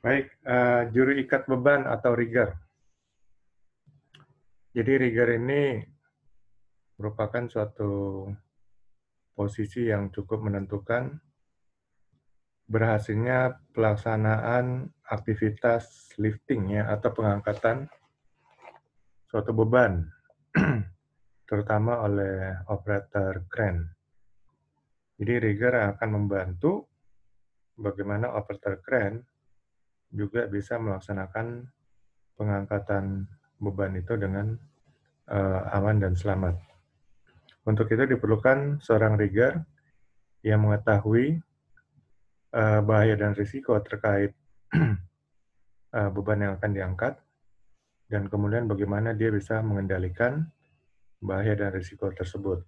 Baik, uh, juru ikat beban atau rigger. Jadi rigger ini merupakan suatu posisi yang cukup menentukan berhasilnya pelaksanaan aktivitas lifting ya atau pengangkatan suatu beban terutama oleh operator crane. Jadi rigger akan membantu bagaimana operator crane juga bisa melaksanakan pengangkatan beban itu dengan uh, aman dan selamat. Untuk itu diperlukan seorang rigger yang mengetahui uh, bahaya dan risiko terkait uh, beban yang akan diangkat dan kemudian bagaimana dia bisa mengendalikan bahaya dan risiko tersebut.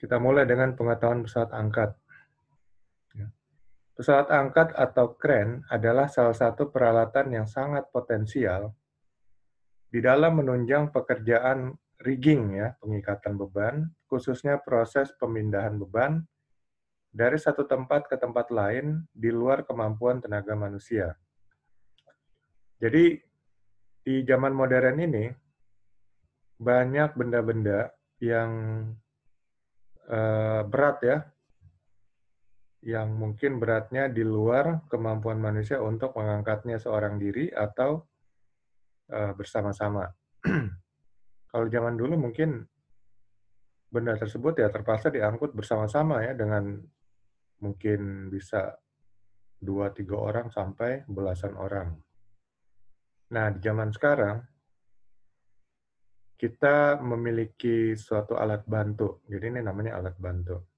Kita mulai dengan pengetahuan pesawat angkat. Pesawat angkat atau kren adalah salah satu peralatan yang sangat potensial di dalam menunjang pekerjaan rigging ya, pengikatan beban, khususnya proses pemindahan beban dari satu tempat ke tempat lain di luar kemampuan tenaga manusia. Jadi di zaman modern ini banyak benda-benda yang eh, berat ya yang mungkin beratnya di luar kemampuan manusia untuk mengangkatnya seorang diri atau uh, bersama-sama. Kalau zaman dulu mungkin benda tersebut ya terpaksa diangkut bersama-sama ya dengan mungkin bisa dua tiga orang sampai belasan orang. Nah di zaman sekarang kita memiliki suatu alat bantu. Jadi ini namanya alat bantu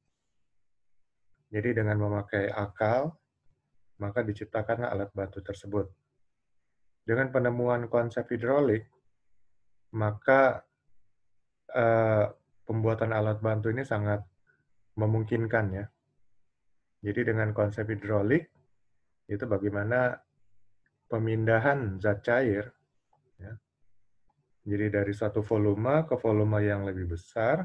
jadi dengan memakai akal, maka diciptakan alat batu tersebut. Dengan penemuan konsep hidrolik, maka eh, pembuatan alat bantu ini sangat memungkinkan ya. Jadi dengan konsep hidrolik, itu bagaimana pemindahan zat cair, ya. jadi dari satu volume ke volume yang lebih besar,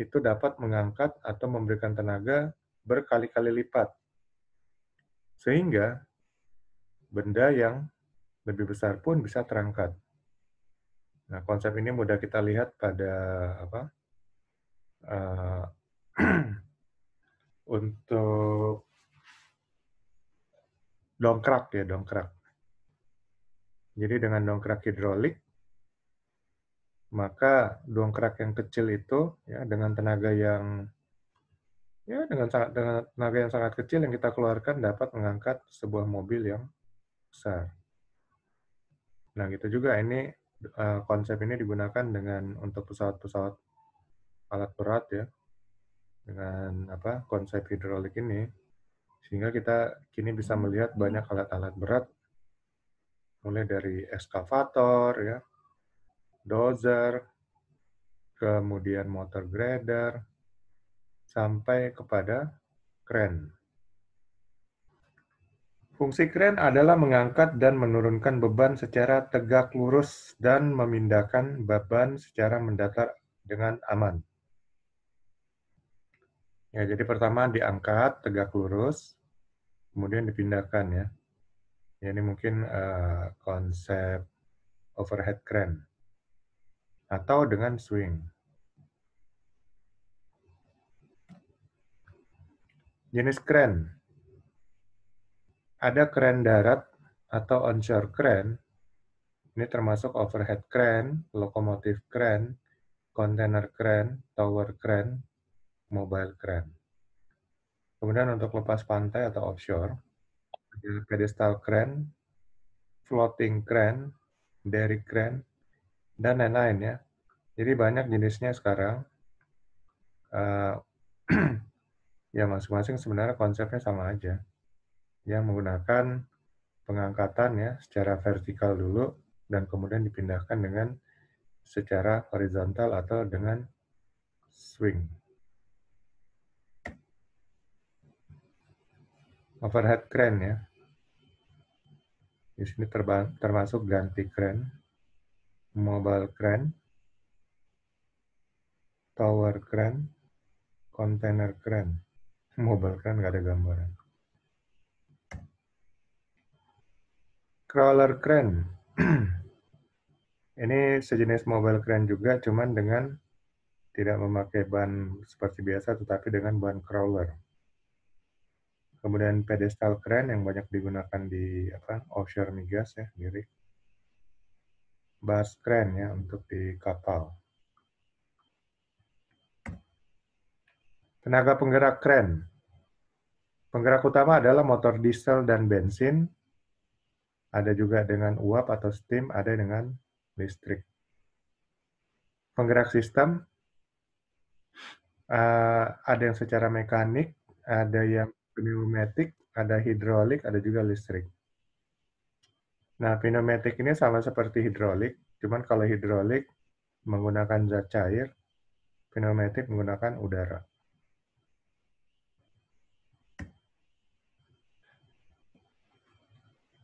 itu dapat mengangkat atau memberikan tenaga berkali-kali lipat. Sehingga benda yang lebih besar pun bisa terangkat. Nah, konsep ini mudah kita lihat pada apa? Uh, untuk dongkrak ya, dongkrak. Jadi dengan dongkrak hidrolik maka dongkrak yang kecil itu ya dengan tenaga yang ya dengan sangat dengan tenaga yang sangat kecil yang kita keluarkan dapat mengangkat sebuah mobil yang besar. Nah, gitu juga ini eh, konsep ini digunakan dengan untuk pesawat-pesawat alat berat ya. Dengan apa? konsep hidrolik ini sehingga kita kini bisa melihat banyak alat-alat berat mulai dari eskavator ya, dozer, kemudian motor grader, sampai kepada kren. Fungsi kren adalah mengangkat dan menurunkan beban secara tegak lurus dan memindahkan beban secara mendatar dengan aman. Ya, jadi pertama diangkat tegak lurus, kemudian dipindahkan ya. ya ini mungkin uh, konsep overhead crane atau dengan swing. Jenis kren. Ada kren darat atau onshore kren Ini termasuk overhead kren, lokomotif kren, kontainer kren, tower kren, mobile kren. Kemudian untuk lepas pantai atau offshore, ada pedestal kren, floating kren, derrick kren dan lain-lain ya. Jadi banyak jenisnya sekarang. Eh, ya masing-masing sebenarnya konsepnya sama aja. Ya menggunakan pengangkatan ya secara vertikal dulu dan kemudian dipindahkan dengan secara horizontal atau dengan swing. Overhead crane ya. Di sini termasuk ganti crane, mobile crane, tower crane, container crane mobile kan nggak ada gambaran. Crawler crane. Ini sejenis mobile crane juga, cuman dengan tidak memakai ban seperti biasa, tetapi dengan ban crawler. Kemudian pedestal crane yang banyak digunakan di apa offshore migas ya, mirip. Bus crane ya untuk di kapal. Tenaga penggerak crane. Penggerak utama adalah motor diesel dan bensin. Ada juga dengan uap atau steam, ada dengan listrik. Penggerak sistem eh, ada yang secara mekanik, ada yang pneumatik, ada hidrolik, ada juga listrik. Nah, pneumatik ini sama seperti hidrolik, cuman kalau hidrolik menggunakan zat cair, pneumatik menggunakan udara.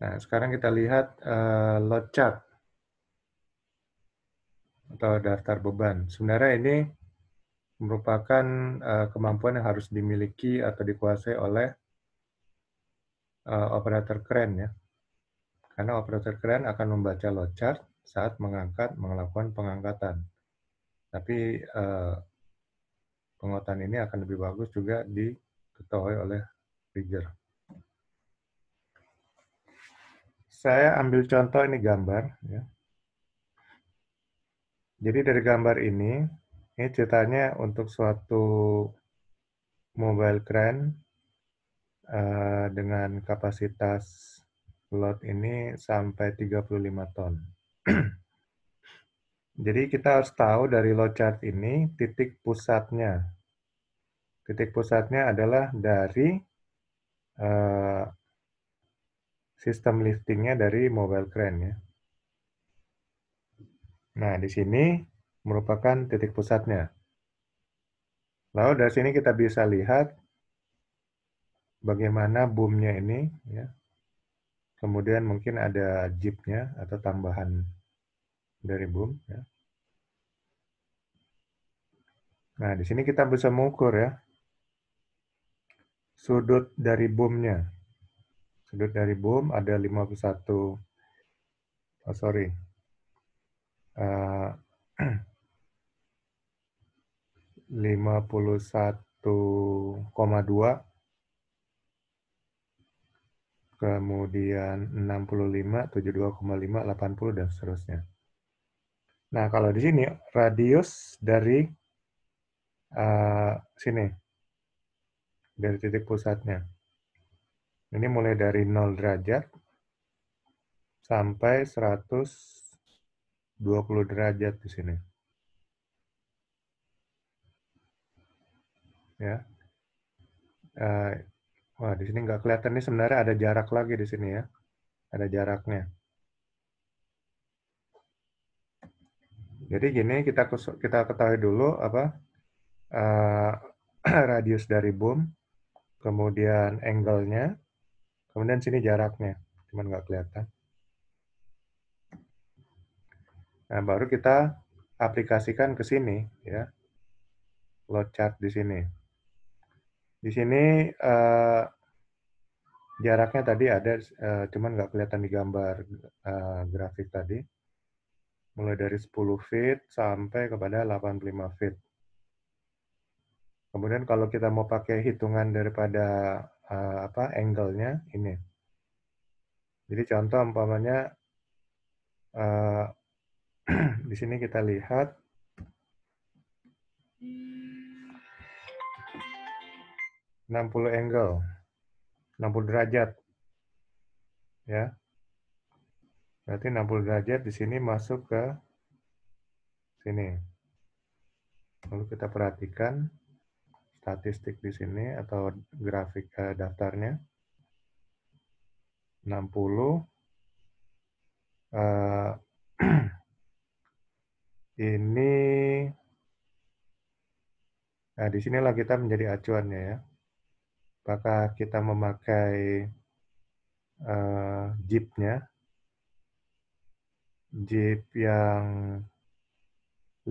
Nah, sekarang kita lihat uh, load chart atau daftar beban. Sebenarnya ini merupakan uh, kemampuan yang harus dimiliki atau dikuasai oleh uh, operator keren ya. Karena operator keren akan membaca load chart saat mengangkat melakukan pengangkatan. Tapi uh, ini akan lebih bagus juga diketahui oleh rigger. saya ambil contoh ini gambar. Ya. Jadi dari gambar ini, ini ceritanya untuk suatu mobile crane uh, dengan kapasitas load ini sampai 35 ton. Jadi kita harus tahu dari load chart ini titik pusatnya. Titik pusatnya adalah dari uh, sistem liftingnya dari mobile crane ya. Nah, di sini merupakan titik pusatnya. Lalu dari sini kita bisa lihat bagaimana boomnya ini ya. Kemudian mungkin ada jeepnya atau tambahan dari boom ya. Nah, di sini kita bisa mengukur ya sudut dari boomnya sudut dari boom ada 51 oh sorry uh, dua kemudian 65, 72,5, 80, dan seterusnya. Nah, kalau di sini, radius dari uh, sini, dari titik pusatnya. Ini mulai dari 0 derajat sampai 120 derajat di sini. Ya. Eh, wah, di sini nggak kelihatan. Ini sebenarnya ada jarak lagi di sini ya. Ada jaraknya. Jadi gini kita kita ketahui dulu apa uh, radius dari bom, kemudian angle-nya, Kemudian sini jaraknya, cuman nggak kelihatan. Nah, baru kita aplikasikan ke sini, ya. Load chart di sini. Di sini uh, jaraknya tadi ada, uh, cuman nggak kelihatan di gambar uh, grafik tadi. Mulai dari 10 feet sampai kepada 85 feet. Kemudian kalau kita mau pakai hitungan daripada Eh, apa angle-nya ini. Jadi contoh umpamanya eh, di sini kita lihat enam puluh angle, 60 derajat, ya. Berarti 60 derajat di sini masuk ke sini. Lalu kita perhatikan statistik di sini atau grafik eh, daftarnya. 60 eh, ini nah di sinilah kita menjadi acuannya ya. Apakah kita memakai eh, jeepnya jeep yang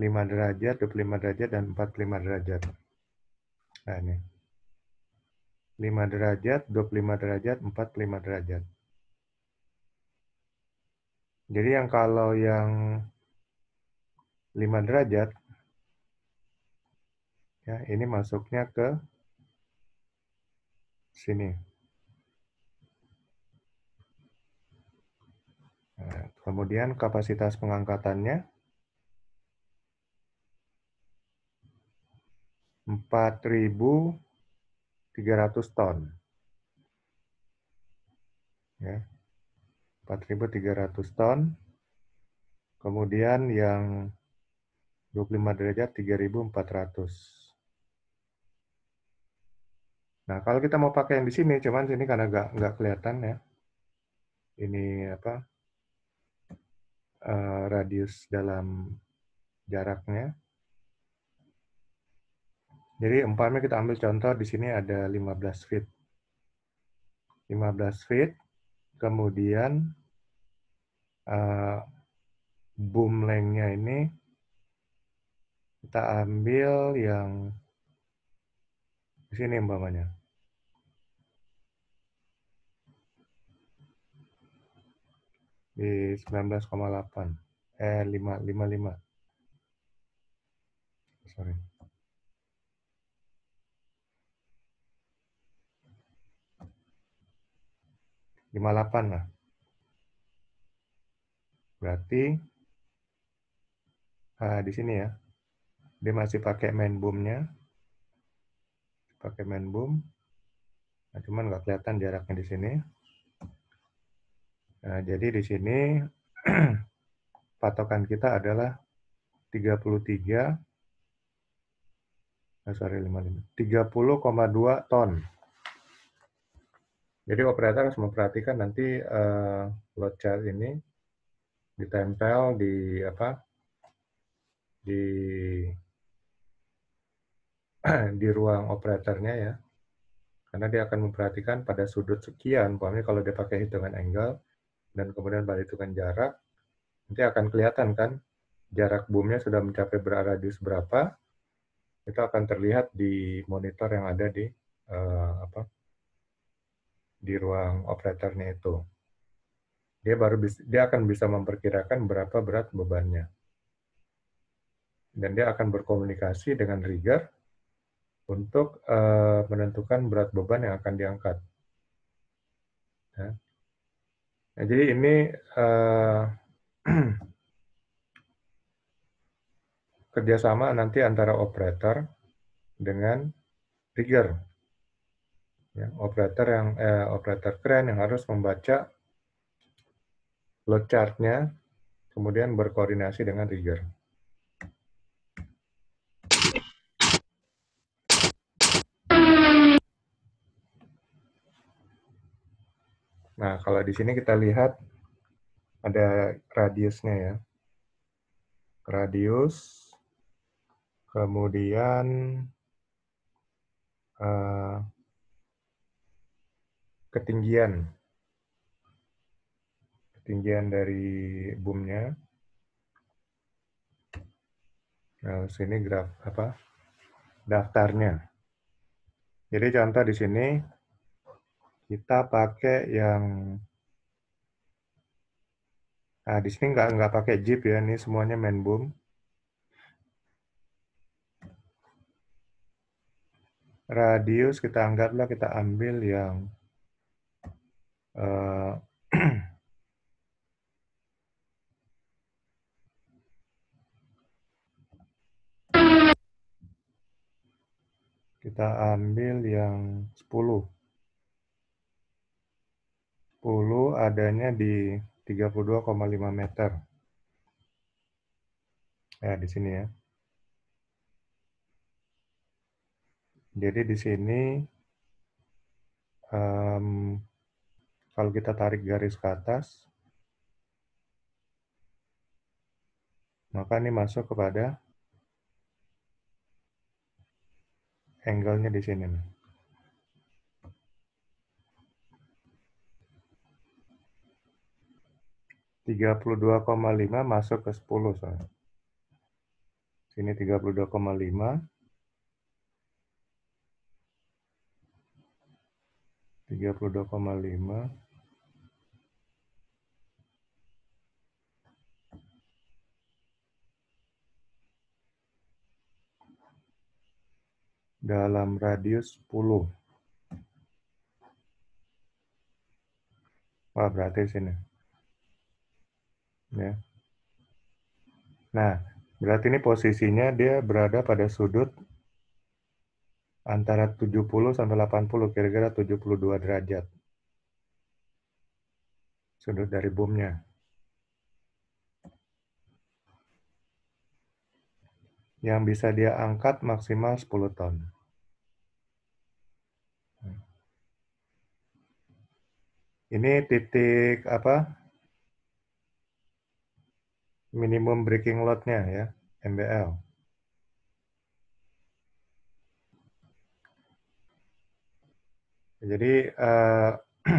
5 derajat, 25 derajat, dan 45 derajat. Nah ini. 5 derajat, 25 derajat, 45 derajat. Jadi yang kalau yang 5 derajat, ya ini masuknya ke sini. Nah, kemudian kapasitas pengangkatannya 4.300 ton. Ya. 4.300 ton. Kemudian yang 25 derajat 3.400. Nah, kalau kita mau pakai yang di sini, cuman sini karena nggak nggak kelihatan ya. Ini apa? Uh, radius dalam jaraknya. Jadi umpamanya kita ambil contoh di sini ada 15 feet. 15 feet, kemudian uh, boom length-nya ini kita ambil yang di sini umpamanya. Di 19,8. Eh, 5, 55. 58 lah. Berarti nah di sini ya, dia masih pakai main boomnya. Pakai main boom. Nah, cuman nggak kelihatan jaraknya di sini. Nah, jadi di sini patokan kita adalah 33 eh, sorry 55 30,2 ton. Jadi operator harus memperhatikan nanti uh, eh, load chart ini ditempel di apa di di ruang operatornya ya. Karena dia akan memperhatikan pada sudut sekian, pokoknya kalau dia pakai hitungan angle dan kemudian pada hitungan jarak, nanti akan kelihatan kan jarak boomnya sudah mencapai radius berapa, itu akan terlihat di monitor yang ada di uh, apa di ruang operatornya itu. Dia baru bisa, dia akan bisa memperkirakan berapa berat bebannya. Dan dia akan berkomunikasi dengan rigger untuk uh, menentukan berat beban yang akan diangkat. Ya. Nah, jadi ini uh, kerjasama nanti antara operator dengan rigger ya, operator yang eh, operator keren yang harus membaca load chartnya kemudian berkoordinasi dengan trigger. Nah, kalau di sini kita lihat ada radiusnya ya. Radius, kemudian uh, ketinggian ketinggian dari boomnya. Nah, sini graf apa? daftarnya. Jadi contoh di sini kita pakai yang Nah, di sini nggak nggak pakai jeep ya, ini semuanya main boom. Radius kita anggaplah kita ambil yang Eh, kita ambil yang 10. 10 adanya di 32,5 meter. Ya, di sini ya. Jadi di sini um, kalau kita tarik garis ke atas, maka ini masuk kepada angle-nya di sini. Nih. tiga puluh dua koma lima masuk ke sepuluh soalnya. Sini tiga puluh dua koma lima, tiga puluh dua koma lima. dalam radius 10. Wah, berarti sini. Ya. Nah, berarti ini posisinya dia berada pada sudut antara 70 sampai 80, kira-kira 72 derajat. Sudut dari bomnya. Yang bisa dia angkat maksimal 10 ton. ini titik apa minimum breaking load ya, MBL. Jadi eh,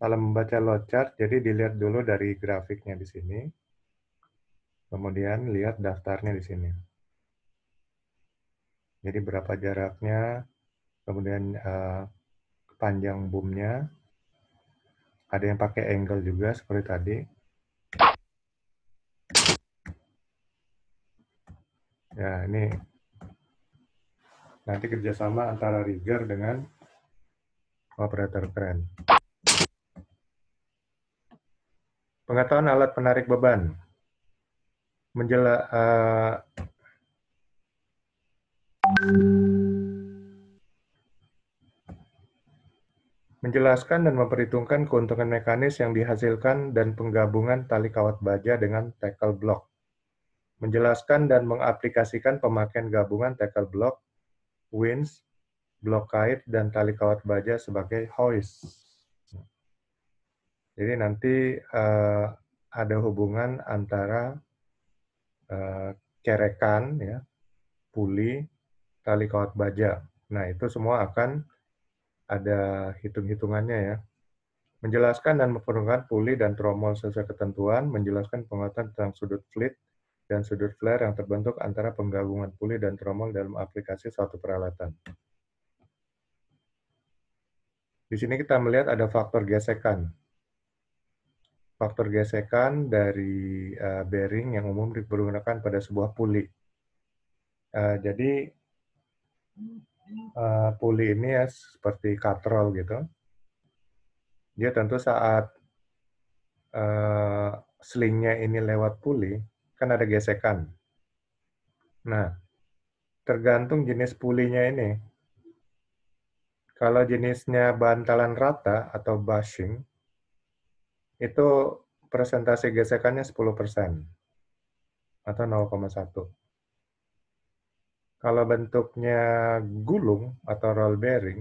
kalau uh, membaca load chart, jadi dilihat dulu dari grafiknya di sini, kemudian lihat daftarnya di sini. Jadi berapa jaraknya, kemudian uh, panjang boomnya, ada yang pakai angle juga seperti tadi ya ini nanti kerjasama antara rigger dengan operator keren pengetahuan alat penarik beban menjela uh, menjelaskan dan memperhitungkan keuntungan mekanis yang dihasilkan dan penggabungan tali kawat baja dengan tackle block, menjelaskan dan mengaplikasikan pemakaian gabungan tackle block, wins, block kait, dan tali kawat baja sebagai hoist. Jadi nanti uh, ada hubungan antara uh, kerekan, ya, puli, tali kawat baja. Nah, itu semua akan ada hitung-hitungannya ya. Menjelaskan dan memperkenalkan pulih dan tromol sesuai ketentuan, menjelaskan penguatan tentang sudut flit dan sudut flare yang terbentuk antara penggabungan pulih dan tromol dalam aplikasi suatu peralatan. Di sini kita melihat ada faktor gesekan. Faktor gesekan dari eh, bearing yang umum dipergunakan pada sebuah puli. Eh, jadi uh, eh, puli ini ya seperti katrol gitu. Dia tentu saat uh, eh, slingnya ini lewat puli, kan ada gesekan. Nah, tergantung jenis pulinya ini. Kalau jenisnya bantalan rata atau bushing, itu presentasi gesekannya 10% atau kalau bentuknya gulung atau roll bearing,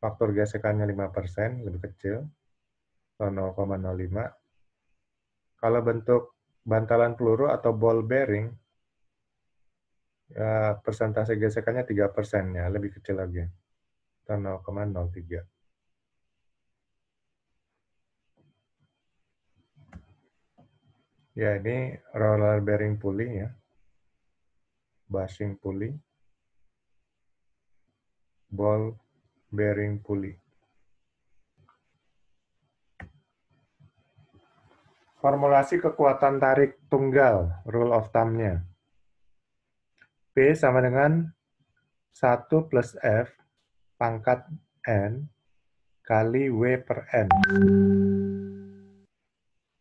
faktor gesekannya 5%, lebih kecil, atau 0,05. Kalau bentuk bantalan peluru atau ball bearing, ya, persentase gesekannya 3 ya, lebih kecil lagi, atau 0,03. Ya, ini roller bearing pulley ya bashing pulley, ball bearing pulley. Formulasi kekuatan tarik tunggal, rule of thumb-nya. P sama dengan 1 plus F pangkat N kali W per N.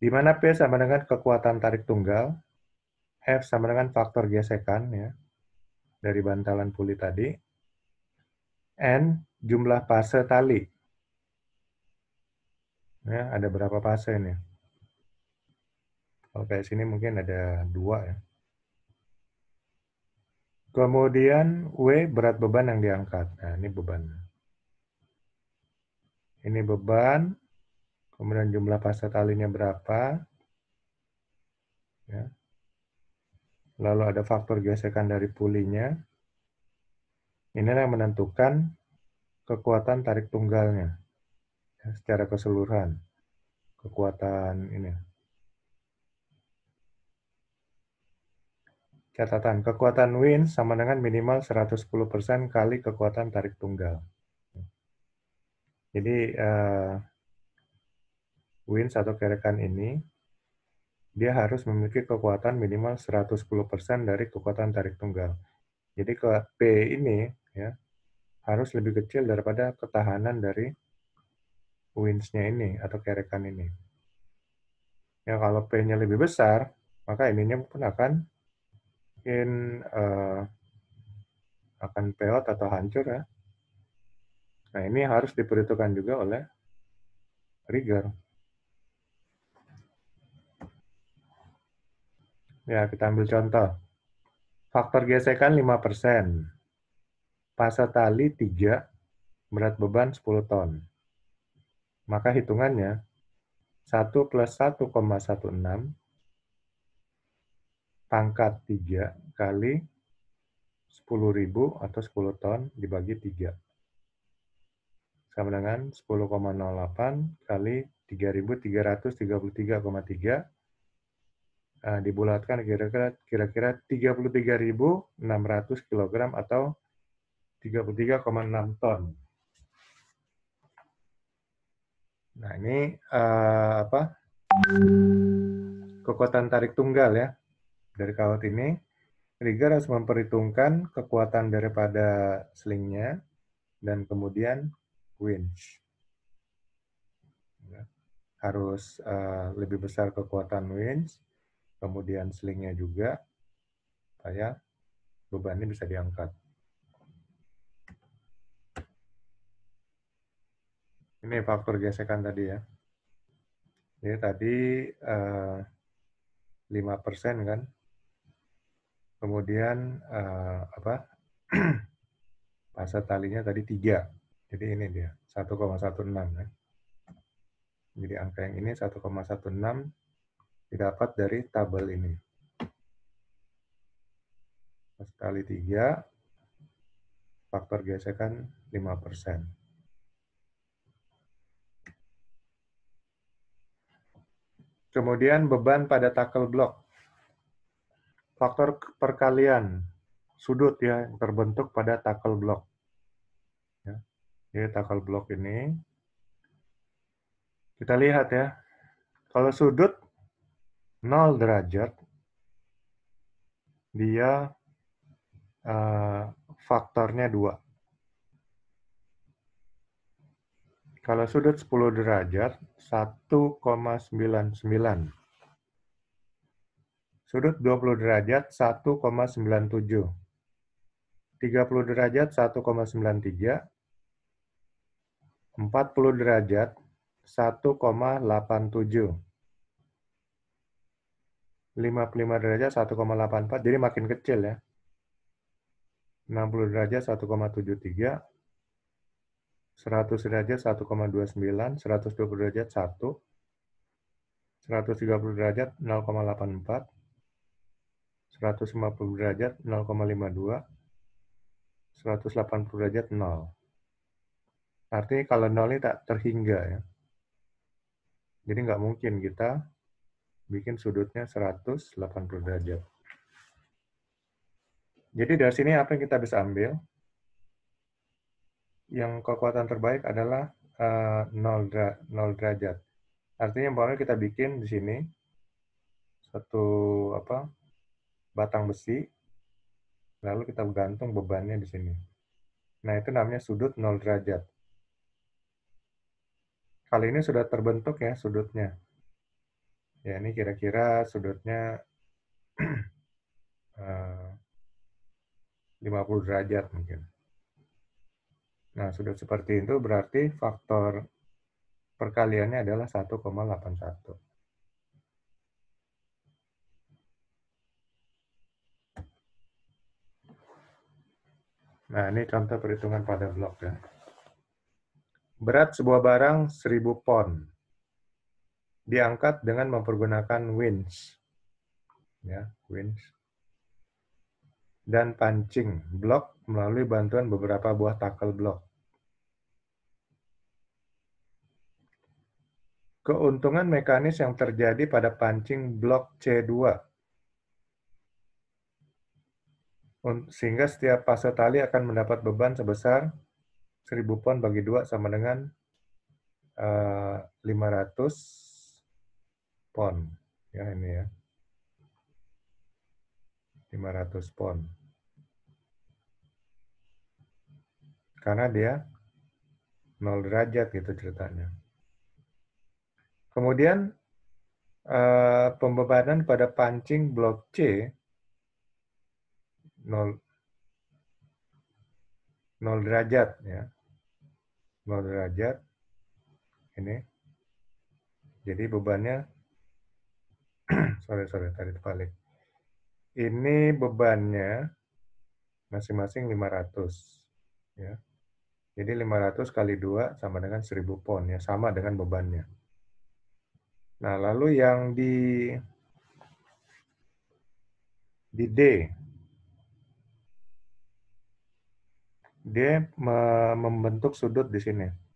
Di mana P sama dengan kekuatan tarik tunggal, F sama dengan faktor gesekan ya dari bantalan puli tadi. N jumlah fase tali. Ya, ada berapa fase ini? Kalau kayak sini mungkin ada dua ya. Kemudian W berat beban yang diangkat. Nah, ini beban. Ini beban, kemudian jumlah fase talinya berapa. Ya lalu ada faktor gesekan dari pulinya. Ini yang menentukan kekuatan tarik tunggalnya ya, secara keseluruhan. Kekuatan ini. Catatan, kekuatan win sama dengan minimal 110% kali kekuatan tarik tunggal. Jadi, uh, win satu kerekan ini dia harus memiliki kekuatan minimal 110% dari kekuatan tarik tunggal. Jadi ke P ini ya harus lebih kecil daripada ketahanan dari winds-nya ini atau kerekan ini. Ya kalau P-nya lebih besar, maka ininya pun akan in uh, eh, akan peot atau hancur ya. Nah, ini harus diperhitungkan juga oleh rigger. Ya, kita ambil contoh. Faktor gesekan 5%. Pasat tali 3, berat beban 10 ton. Maka hitungannya 1 plus 1,16 pangkat 3 kali 10.000 atau 10 ton dibagi 3. Sama dengan 10,08 kali 3.333,3 uh, dibulatkan kira-kira kira-kira 33.600 kg atau 33,6 ton. Nah, ini uh, apa? Kekuatan tarik tunggal ya dari kawat ini. Rigger harus memperhitungkan kekuatan daripada slingnya dan kemudian winch. Ya. Harus uh, lebih besar kekuatan winch kemudian slingnya juga, supaya bebannya bisa diangkat. Ini faktor gesekan tadi ya. Ini tadi eh, 5% kan. Kemudian eh, apa? pasat talinya tadi 3. Jadi ini dia, 1,16 kan. Jadi angka yang ini 1,16 didapat dari tabel ini. kali 3, faktor gesekan 5 Kemudian beban pada tackle block. Faktor perkalian sudut ya yang terbentuk pada tackle block. Ya. Jadi tackle block ini kita lihat ya. Kalau sudut 0 derajat dia uh, faktornya 2. Kalau sudut 10 derajat, 1,99. Sudut 20 derajat, 1,97. 30 derajat, 1,93. 40 derajat, 1,87. 55 derajat 1,84, jadi makin kecil ya. 60 derajat 1,73, 100 derajat 1,29, 120 derajat 1, 130 derajat 0,84, 150 derajat 0,52, 180 derajat 0. Artinya kalau 0 ini tak terhingga ya. Jadi nggak mungkin kita bikin sudutnya 180 derajat. Jadi dari sini apa yang kita bisa ambil? Yang kekuatan terbaik adalah uh, eh, 0, derajat. Artinya bahwa kita bikin di sini satu apa batang besi, lalu kita gantung bebannya di sini. Nah itu namanya sudut 0 derajat. Kali ini sudah terbentuk ya sudutnya Ya, ini kira-kira sudutnya 50 eh, derajat mungkin. Nah, sudut seperti itu berarti faktor perkaliannya adalah 1,81. Nah, ini contoh perhitungan pada blok ya. Berat sebuah barang 1000 pon diangkat dengan mempergunakan winch. Ya, winch. Dan pancing blok melalui bantuan beberapa buah tackle blok. Keuntungan mekanis yang terjadi pada pancing blok C2. Sehingga setiap fase tali akan mendapat beban sebesar 1000 pon bagi 2 sama dengan 500 eh, pon ya ini ya 500 pon karena dia 0 derajat gitu ceritanya kemudian eh, pembebanan pada pancing blok C 0 0 derajat ya 0 derajat ini jadi bebannya sorry sorry tadi terbalik. Ini bebannya masing-masing 500 ya. Jadi 500 kali 2 sama dengan 1000 pon ya, sama dengan bebannya. Nah, lalu yang di di D D membentuk sudut di sini.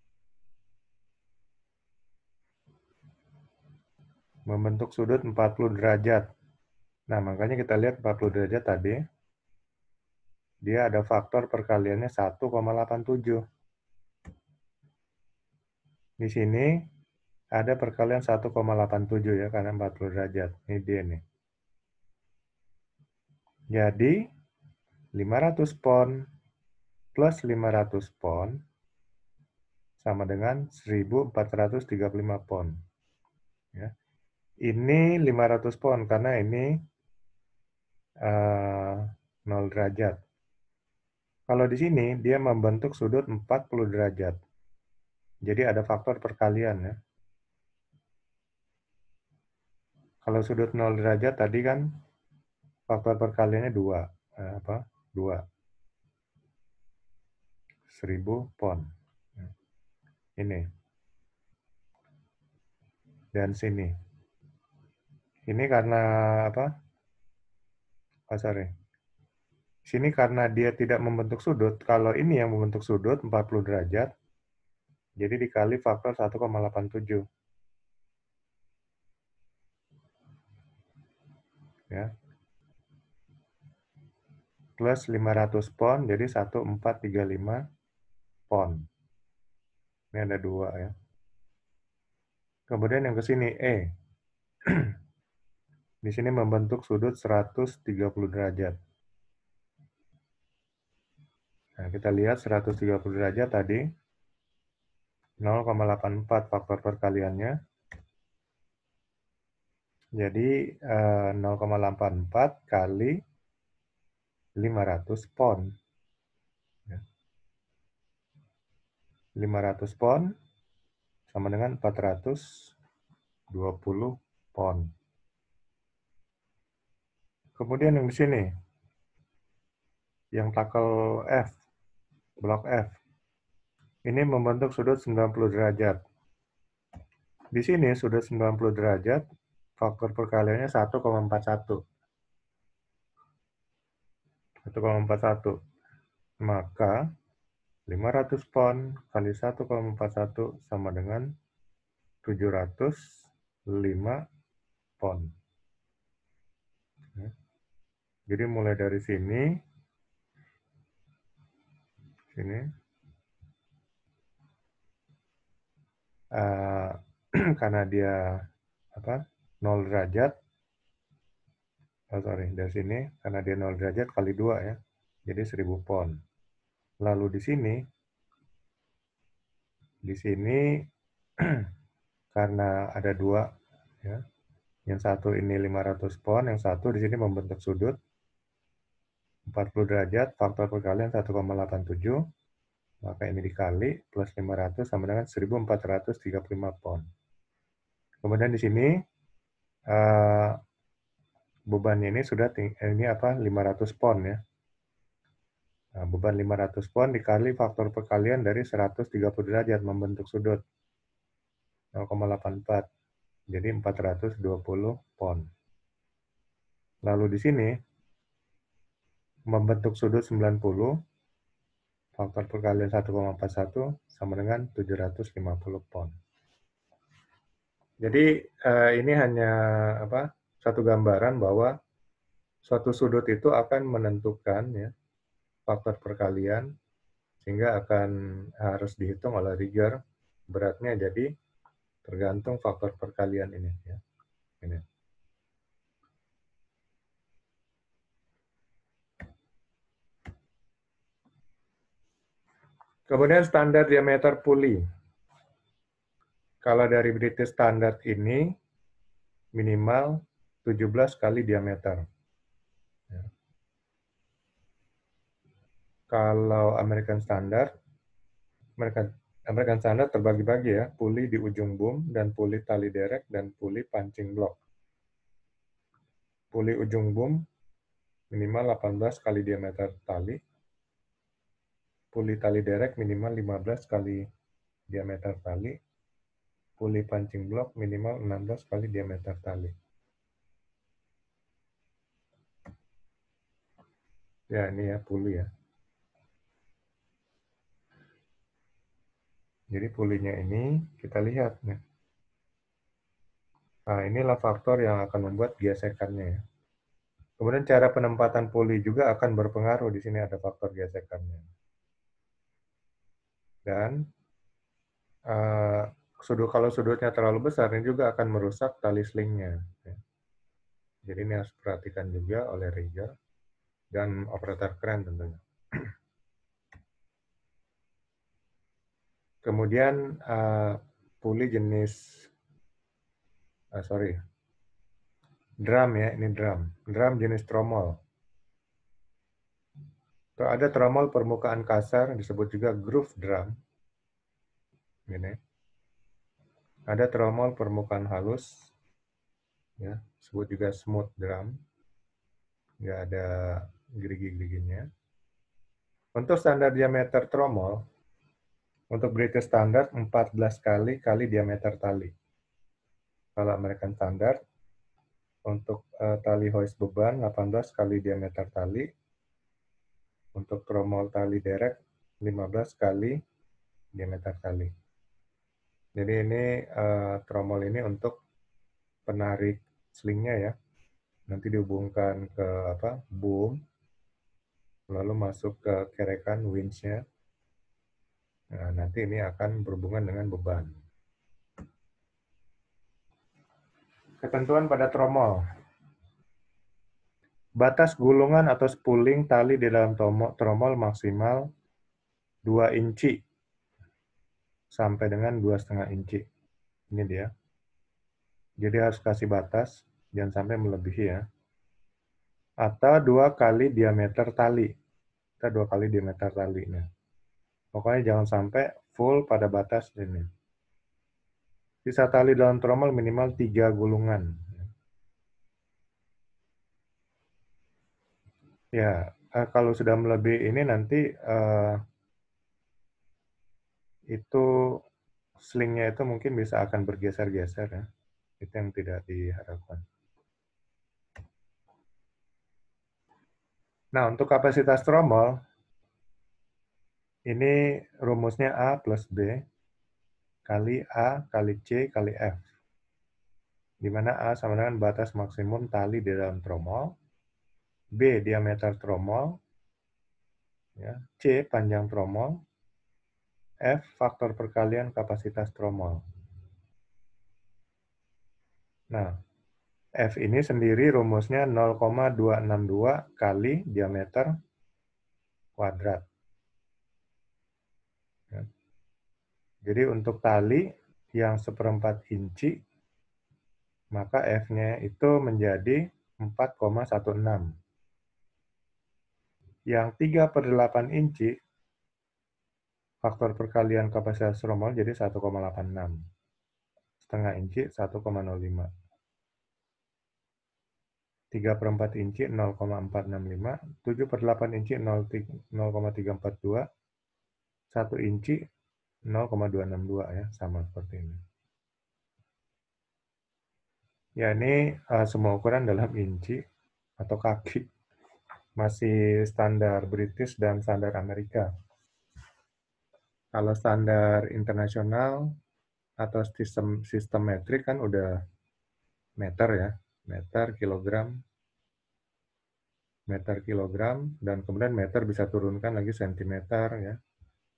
membentuk sudut 40 derajat. Nah, makanya kita lihat 40 derajat tadi, dia ada faktor perkaliannya 1,87. Di sini ada perkalian 1,87 ya, karena 40 derajat. Ini dia nih. Jadi, 500 pon plus 500 pon sama dengan 1435 pon. Ya. Ini 500 pon karena ini uh, eh, 0 derajat. Kalau di sini, dia membentuk sudut 40 derajat. Jadi ada faktor perkalian ya. Kalau sudut 0 derajat tadi kan faktor perkaliannya 2. Eh, apa? 2. 1000 pon. Ini. Dan sini. Ini karena apa? Oh, Sini karena dia tidak membentuk sudut, kalau ini yang membentuk sudut 40 derajat, jadi dikali faktor 1,87. Ya. Plus 500 pon, jadi 1435 pon. Ini ada dua ya. Kemudian yang ke sini, E. Di sini membentuk sudut 130 derajat. Nah, kita lihat 130 derajat tadi 0,84 faktor perkaliannya. Jadi 0,84 eh, kali 500 pon. 500 ya. pon sama dengan 420 pon. Kemudian yang di sini, yang takel F, blok F. Ini membentuk sudut 90 derajat. Di sini sudut 90 derajat, faktor perkaliannya 1,41. 1,41. Maka 500 pon kali 1,41 sama dengan 705 pon. Jadi mulai dari sini, sini, uh, karena dia apa nol derajat, oh sorry dari sini karena dia nol derajat kali dua ya, jadi 1000 pon. Lalu di sini, di sini karena ada dua ya, yang satu ini 500 pon, yang satu di sini membentuk sudut 40 derajat, faktor perkalian 1,87, maka ini dikali plus 500 sama dengan 1435 pon. Kemudian di sini uh, bebannya ini sudah eh, ini apa 500 pon ya. Nah, beban 500 pon dikali faktor perkalian dari 130 derajat membentuk sudut 0,84. Jadi 420 pon. Lalu di sini membentuk sudut 90, faktor perkalian 1,41 sama dengan 750 pon. Jadi eh, ini hanya apa satu gambaran bahwa suatu sudut itu akan menentukan ya faktor perkalian sehingga akan harus dihitung oleh rigger beratnya jadi tergantung faktor perkalian ini ya. Ini. Kemudian standar diameter puli. Kalau dari British standard ini minimal 17 kali diameter. Ya. Kalau American standard, American American Standard terbagi-bagi ya, puli di ujung boom dan puli tali derek dan puli pancing block. Puli ujung boom minimal 18 kali diameter tali, puli tali derek minimal 15 kali diameter tali, puli pancing blok minimal 16 kali diameter tali. Ya, ini ya puli ya. Jadi pulinya ini kita lihat nih. Ya. Nah, inilah faktor yang akan membuat gesekannya ya. Kemudian cara penempatan puli juga akan berpengaruh di sini ada faktor gesekannya dan uh, eh, sudut kalau sudutnya terlalu besar ini juga akan merusak tali slingnya. Ya. Jadi ini harus perhatikan juga oleh Rega dan operator keren tentunya. Kemudian uh, puli jenis uh, sorry drum ya ini drum drum jenis tromol ada tromol permukaan kasar disebut juga groove drum. Ini. Ada tromol permukaan halus ya, disebut juga smooth drum. Enggak ada gerigi-geriginya. Untuk standar diameter tromol, untuk British standar 14 kali kali diameter tali. Kalau American standar, untuk uh, tali hoist beban 18 kali diameter tali, untuk tromol tali derek 15 kali diameter tali. Jadi ini uh, tromol ini untuk penarik slingnya ya. Nanti dihubungkan ke apa? Boom. Lalu masuk ke kerekan winchnya. Nah, nanti ini akan berhubungan dengan beban. Ketentuan pada tromol. Batas gulungan atau spooling tali di dalam tromol maksimal 2 inci sampai dengan dua setengah inci. Ini dia. Jadi harus kasih batas, jangan sampai melebihi ya. Atau dua kali diameter tali. Kita dua kali diameter talinya. Pokoknya jangan sampai full pada batas ini. Sisa tali dalam tromol minimal tiga gulungan. Ya, uh, kalau sudah melebihi ini nanti, uh, itu slingnya itu mungkin bisa akan bergeser-geser ya. Itu yang tidak diharapkan. Nah, untuk kapasitas tromol ini rumusnya A plus B kali A kali C kali F. Di mana A sama dengan batas maksimum tali di dalam tromol. B diameter tromol, ya, C panjang tromol, F faktor perkalian kapasitas tromol. Nah, F ini sendiri rumusnya 0,262 kali diameter kuadrat. Ya. Jadi untuk tali yang seperempat inci, maka F-nya itu menjadi 4,16 yang 3 per 8 inci, faktor perkalian kapasitas romol jadi 1,86. Setengah inci 1,05. 3 per 4 inci 0,465, 7 per 8 inci 0,342, 1 inci 0,262 ya, sama seperti ini. Ya, ini uh, semua ukuran dalam inci atau kaki masih standar British dan standar Amerika. Kalau standar internasional atau sistem sistem metrik kan udah meter ya, meter, kilogram, meter, kilogram, dan kemudian meter bisa turunkan lagi sentimeter ya,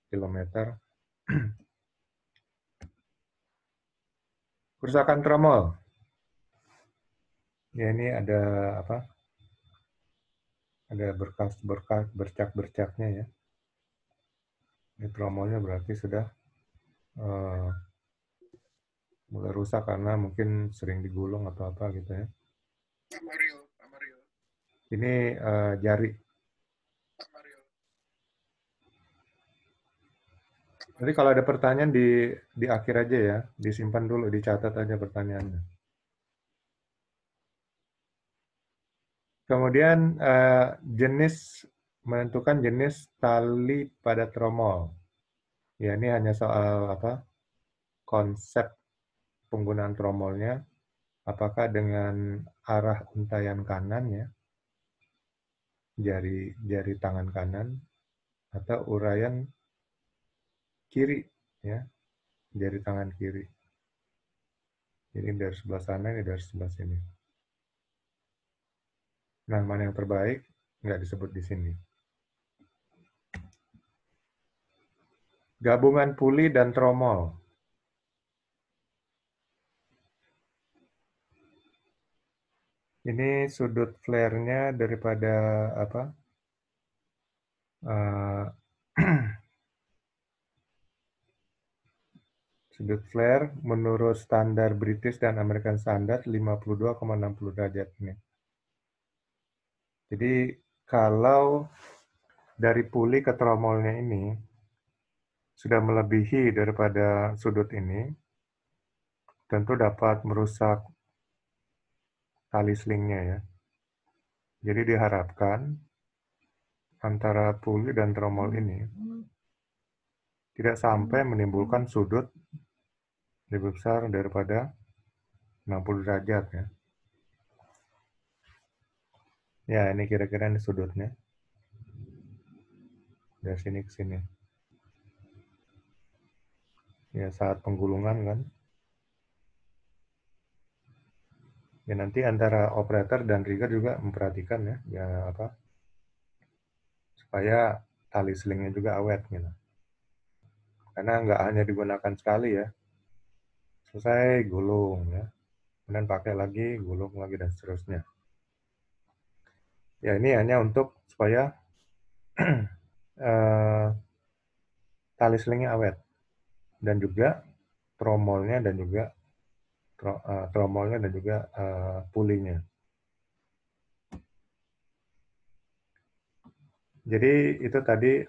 kilometer. Kerusakan tremol. Ya ini ada apa? ada berkas-berkas bercak-bercaknya ya ini berarti sudah uh, mulai rusak karena mungkin sering digulung atau apa gitu ya ini uh, jari Jadi kalau ada pertanyaan di di akhir aja ya, disimpan dulu, dicatat aja pertanyaannya. Kemudian uh, jenis menentukan jenis tali pada tromol. Ya, ini hanya soal apa? konsep penggunaan tromolnya apakah dengan arah untayan kanan ya jari jari tangan kanan atau urayan kiri ya jari tangan kiri. Ini dari sebelah sana, ini dari sebelah sini. Nah, mana yang terbaik nggak disebut di sini. Gabungan puli dan tromol. Ini sudut flare-nya daripada apa? Uh, sudut flare menurut standar British dan American Standard 52,60 derajat ini. Jadi kalau dari puli ke tromolnya ini sudah melebihi daripada sudut ini, tentu dapat merusak tali slingnya ya. Jadi diharapkan antara puli dan tromol ini tidak sampai menimbulkan sudut lebih besar daripada 60 derajat ya. Ya, ini kira-kira ini sudutnya. Dari sini ke sini. Ya, saat penggulungan kan. Ya, nanti antara operator dan rigger juga memperhatikan ya, ya apa supaya tali selingnya juga awet gitu. Karena nggak hanya digunakan sekali ya. Selesai gulung ya. Kemudian pakai lagi, gulung lagi dan seterusnya. Ya, ini hanya untuk supaya eh, tali selingnya awet. Dan juga tromolnya dan juga tro, eh, tromolnya dan juga eh, pulinya. Jadi itu tadi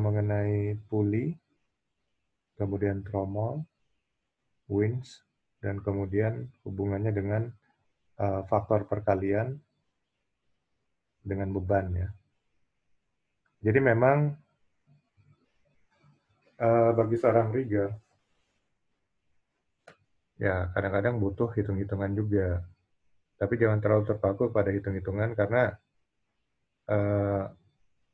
mengenai puli, kemudian tromol, winds, dan kemudian hubungannya dengan faktor perkalian, dengan beban ya. Jadi memang uh, bagi seorang rigger, ya kadang-kadang butuh hitung-hitungan juga. Tapi jangan terlalu terpaku pada hitung-hitungan karena uh,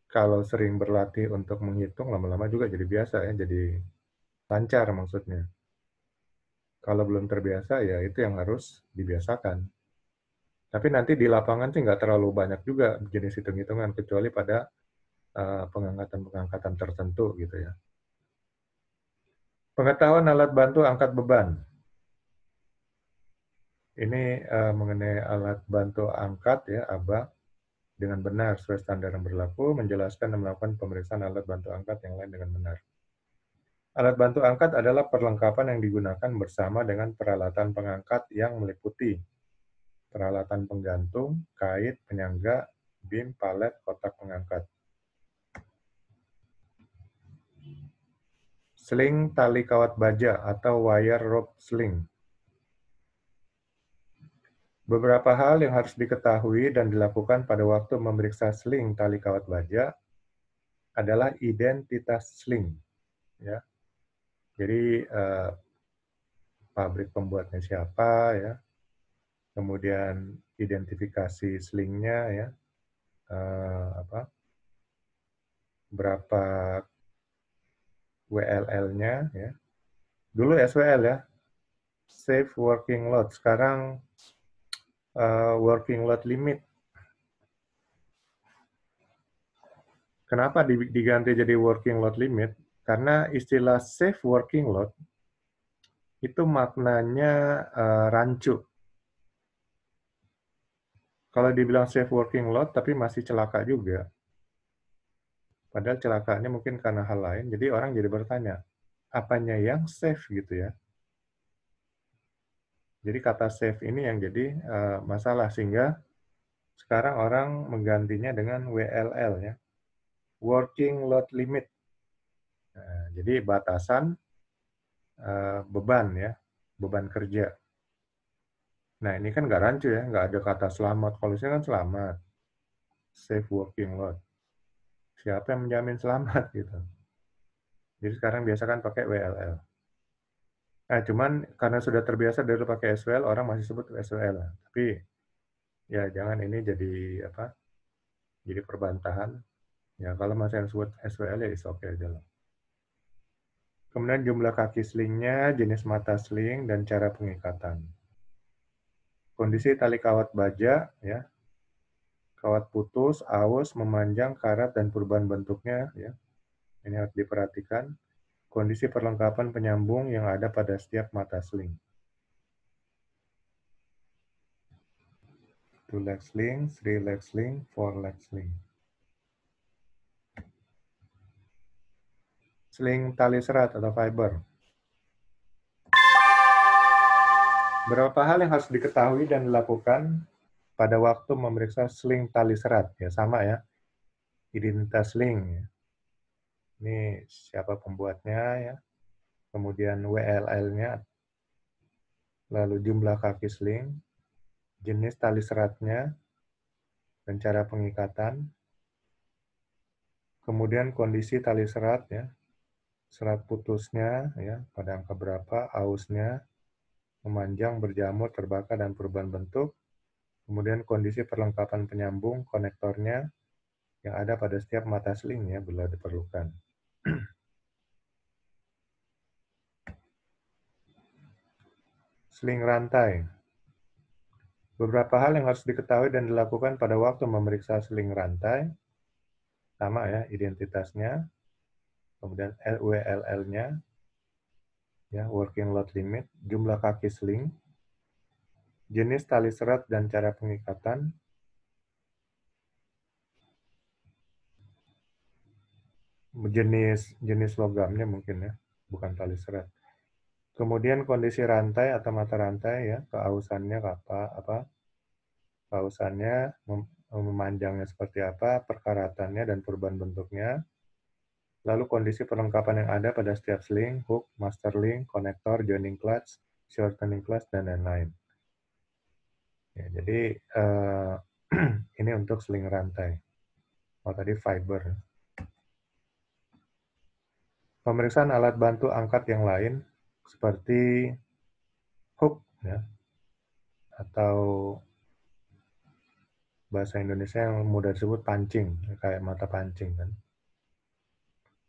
kalau sering berlatih untuk menghitung lama-lama juga jadi biasa ya, jadi lancar maksudnya. Kalau belum terbiasa ya itu yang harus dibiasakan. Tapi nanti di lapangan sih nggak terlalu banyak juga jenis hitung-hitungan, kecuali pada eh, pengangkatan-pengangkatan tertentu gitu ya. Pengetahuan alat bantu angkat beban. Ini uh, mengenai alat bantu angkat ya, ABA, dengan benar sesuai standar yang berlaku, menjelaskan dan melakukan pemeriksaan alat bantu angkat yang lain dengan benar. Alat bantu angkat adalah perlengkapan yang digunakan bersama dengan peralatan pengangkat yang meliputi peralatan penggantung, kait, penyangga, bim, palet, kotak pengangkat. Sling tali kawat baja atau wire rope sling. Beberapa hal yang harus diketahui dan dilakukan pada waktu memeriksa sling tali kawat baja adalah identitas sling. Ya. Jadi, eh, pabrik pembuatnya siapa, ya kemudian identifikasi slingnya ya, eh, apa, berapa WLL-nya ya. Dulu SWL ya, Safe Working Load. Sekarang uh, Working Load Limit. Kenapa diganti jadi Working Load Limit? Karena istilah Safe Working Load itu maknanya uh, rancu kalau dibilang safe working load tapi masih celaka juga. Padahal celakanya mungkin karena hal lain, jadi orang jadi bertanya, apanya yang safe gitu ya. Jadi kata safe ini yang jadi uh, masalah sehingga sekarang orang menggantinya dengan WLL ya, working load limit. Nah, jadi batasan uh, beban ya, beban kerja. Nah, ini kan nggak rancu ya, nggak ada kata selamat. Kalau saya kan selamat. Safe working load. Siapa yang menjamin selamat gitu. Jadi sekarang biasa kan pakai WLL. Nah, eh, cuman karena sudah terbiasa dari pakai SWL, orang masih sebut SWL. Tapi ya jangan ini jadi apa? Jadi perbantahan. Ya kalau masih yang sebut SWL ya is oke okay aja lah. Kemudian jumlah kaki slingnya, jenis mata sling, dan cara pengikatan. Kondisi tali kawat baja, ya, kawat putus, aus, memanjang, karat, dan perubahan bentuknya, ya, ini harus diperhatikan. Kondisi perlengkapan penyambung yang ada pada setiap mata sling. Two leg sling, three leg sling, four leg sling. Sling tali serat atau fiber. Berapa hal yang harus diketahui dan dilakukan pada waktu memeriksa sling tali serat? Ya sama ya, identitas sling. Ya. Ini siapa pembuatnya ya, kemudian WLL-nya, lalu jumlah kaki sling, jenis tali seratnya, dan cara pengikatan, kemudian kondisi tali serat ya, serat putusnya ya pada angka berapa, ausnya, memanjang, berjamur, terbakar, dan perubahan bentuk, kemudian kondisi perlengkapan penyambung konektornya yang ada pada setiap mata sling ya bila diperlukan. Sling rantai. Beberapa hal yang harus diketahui dan dilakukan pada waktu memeriksa sling rantai. Sama ya, identitasnya, kemudian WLL-nya, ya working load limit, jumlah kaki sling, jenis tali serat dan cara pengikatan, jenis jenis logamnya mungkin ya, bukan tali serat. Kemudian kondisi rantai atau mata rantai ya, keausannya apa, apa keausannya, memanjangnya seperti apa, perkaratannya dan perubahan bentuknya lalu kondisi perlengkapan yang ada pada setiap sling, hook, master link, konektor, joining clutch, shortening clutch, dan lain-lain. Ya, jadi uh, ini untuk sling rantai. Oh tadi fiber. Pemeriksaan alat bantu angkat yang lain seperti hook ya atau bahasa Indonesia yang mudah disebut pancing kayak mata pancing kan.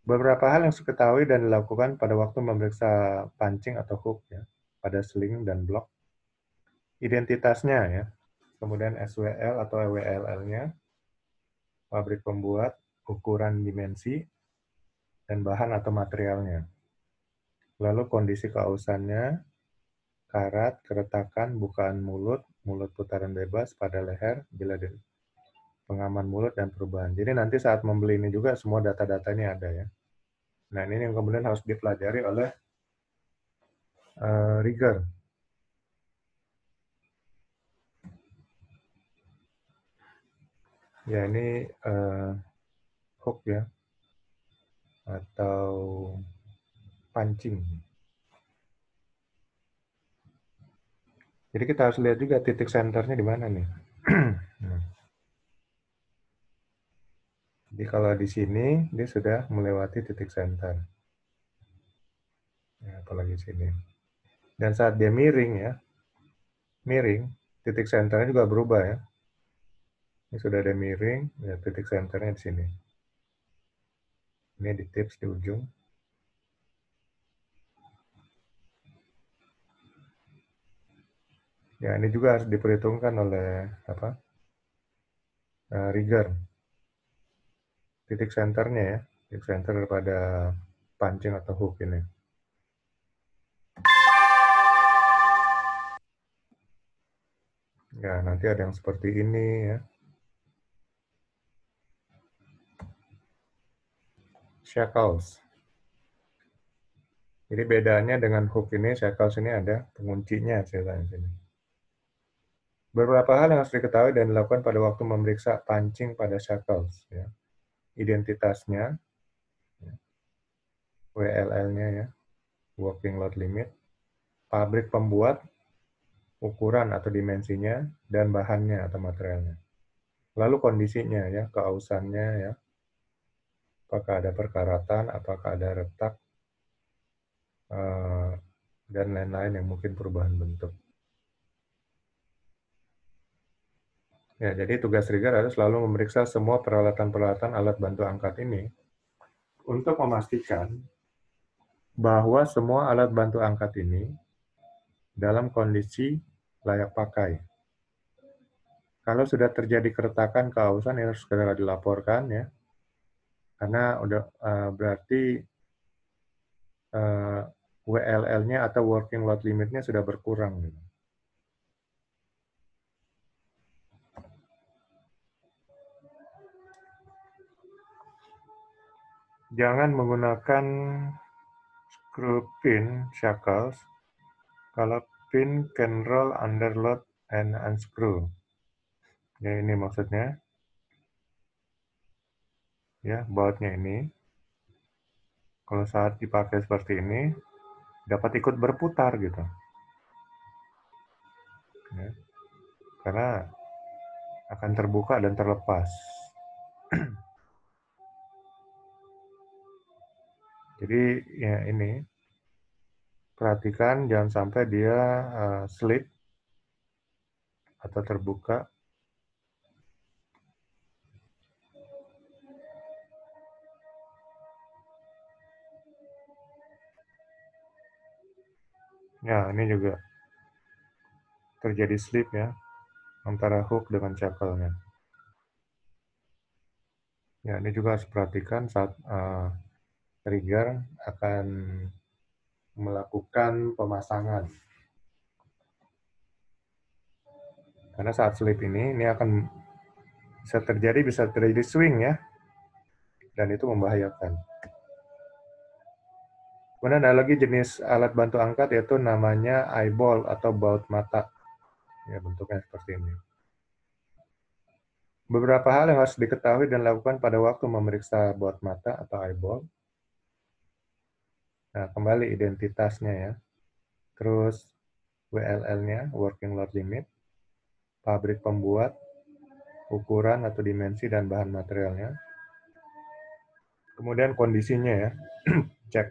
Beberapa hal yang diketahui dan dilakukan pada waktu memeriksa pancing atau hook ya, pada sling dan blok. Identitasnya ya, kemudian SWL atau EWLL-nya, pabrik pembuat, ukuran dimensi, dan bahan atau materialnya. Lalu kondisi keausannya, karat, keretakan, bukaan mulut, mulut putaran bebas pada leher bila pengaman mulut dan perubahan. Jadi nanti saat membeli ini juga semua data-datanya ada ya. Nah ini yang kemudian harus dipelajari oleh uh, eh, rigger. Ya ini uh, hook ya atau pancing. Jadi kita harus lihat juga titik senternya di mana nih. nah. Jadi kalau di sini, dia sudah melewati titik center. Ya, apalagi sini. Dan saat dia miring ya, miring, titik senternya juga berubah ya. Ini sudah ada miring, ya titik senternya di sini. Ini di tips di ujung. Ya, ini juga harus diperhitungkan oleh apa? Uh, eh, Rigor titik senternya ya, titik center pada pancing atau hook ini. Ya, nanti ada yang seperti ini ya. Shackles. Jadi bedanya dengan hook ini, shackles ini ada penguncinya ceritanya sini. Beberapa hal yang harus diketahui dan dilakukan pada waktu memeriksa pancing pada shackles. Ya identitasnya, WLL-nya ya, Working Load Limit, pabrik pembuat, ukuran atau dimensinya, dan bahannya atau materialnya. Lalu kondisinya ya, keausannya ya, apakah ada perkaratan, apakah ada retak, eh, dan lain-lain yang mungkin perubahan bentuk. Ya, jadi tugas rigger harus selalu memeriksa semua peralatan-peralatan alat bantu angkat ini untuk memastikan bahwa semua alat bantu angkat ini dalam kondisi layak pakai. Kalau sudah terjadi keretakan keausan ini harus segera dilaporkan ya. Karena udah uh, berarti uh, eh, WLL-nya atau working load limit-nya sudah berkurang gitu. jangan menggunakan screw pin shackles kalau pin can roll under load and unscrew. Ya ini maksudnya. Ya, bautnya ini. Kalau saat dipakai seperti ini, dapat ikut berputar gitu. Ya. Karena akan terbuka dan terlepas. Jadi ya ini perhatikan jangan sampai dia uh, slip atau terbuka. Ya, ini juga terjadi slip ya antara hook dengan chapelnya. Ya, ini juga harus perhatikan saat uh, trigger akan melakukan pemasangan. Karena saat slip ini, ini akan bisa terjadi, bisa terjadi swing ya. Dan itu membahayakan. Kemudian ada lagi jenis alat bantu angkat yaitu namanya eyeball atau baut mata. Ya, bentuknya seperti ini. Beberapa hal yang harus diketahui dan lakukan pada waktu memeriksa baut mata atau eyeball. Nah, kembali identitasnya ya. Terus WLL-nya, working load limit, pabrik pembuat, ukuran atau dimensi dan bahan materialnya. Kemudian kondisinya ya, cek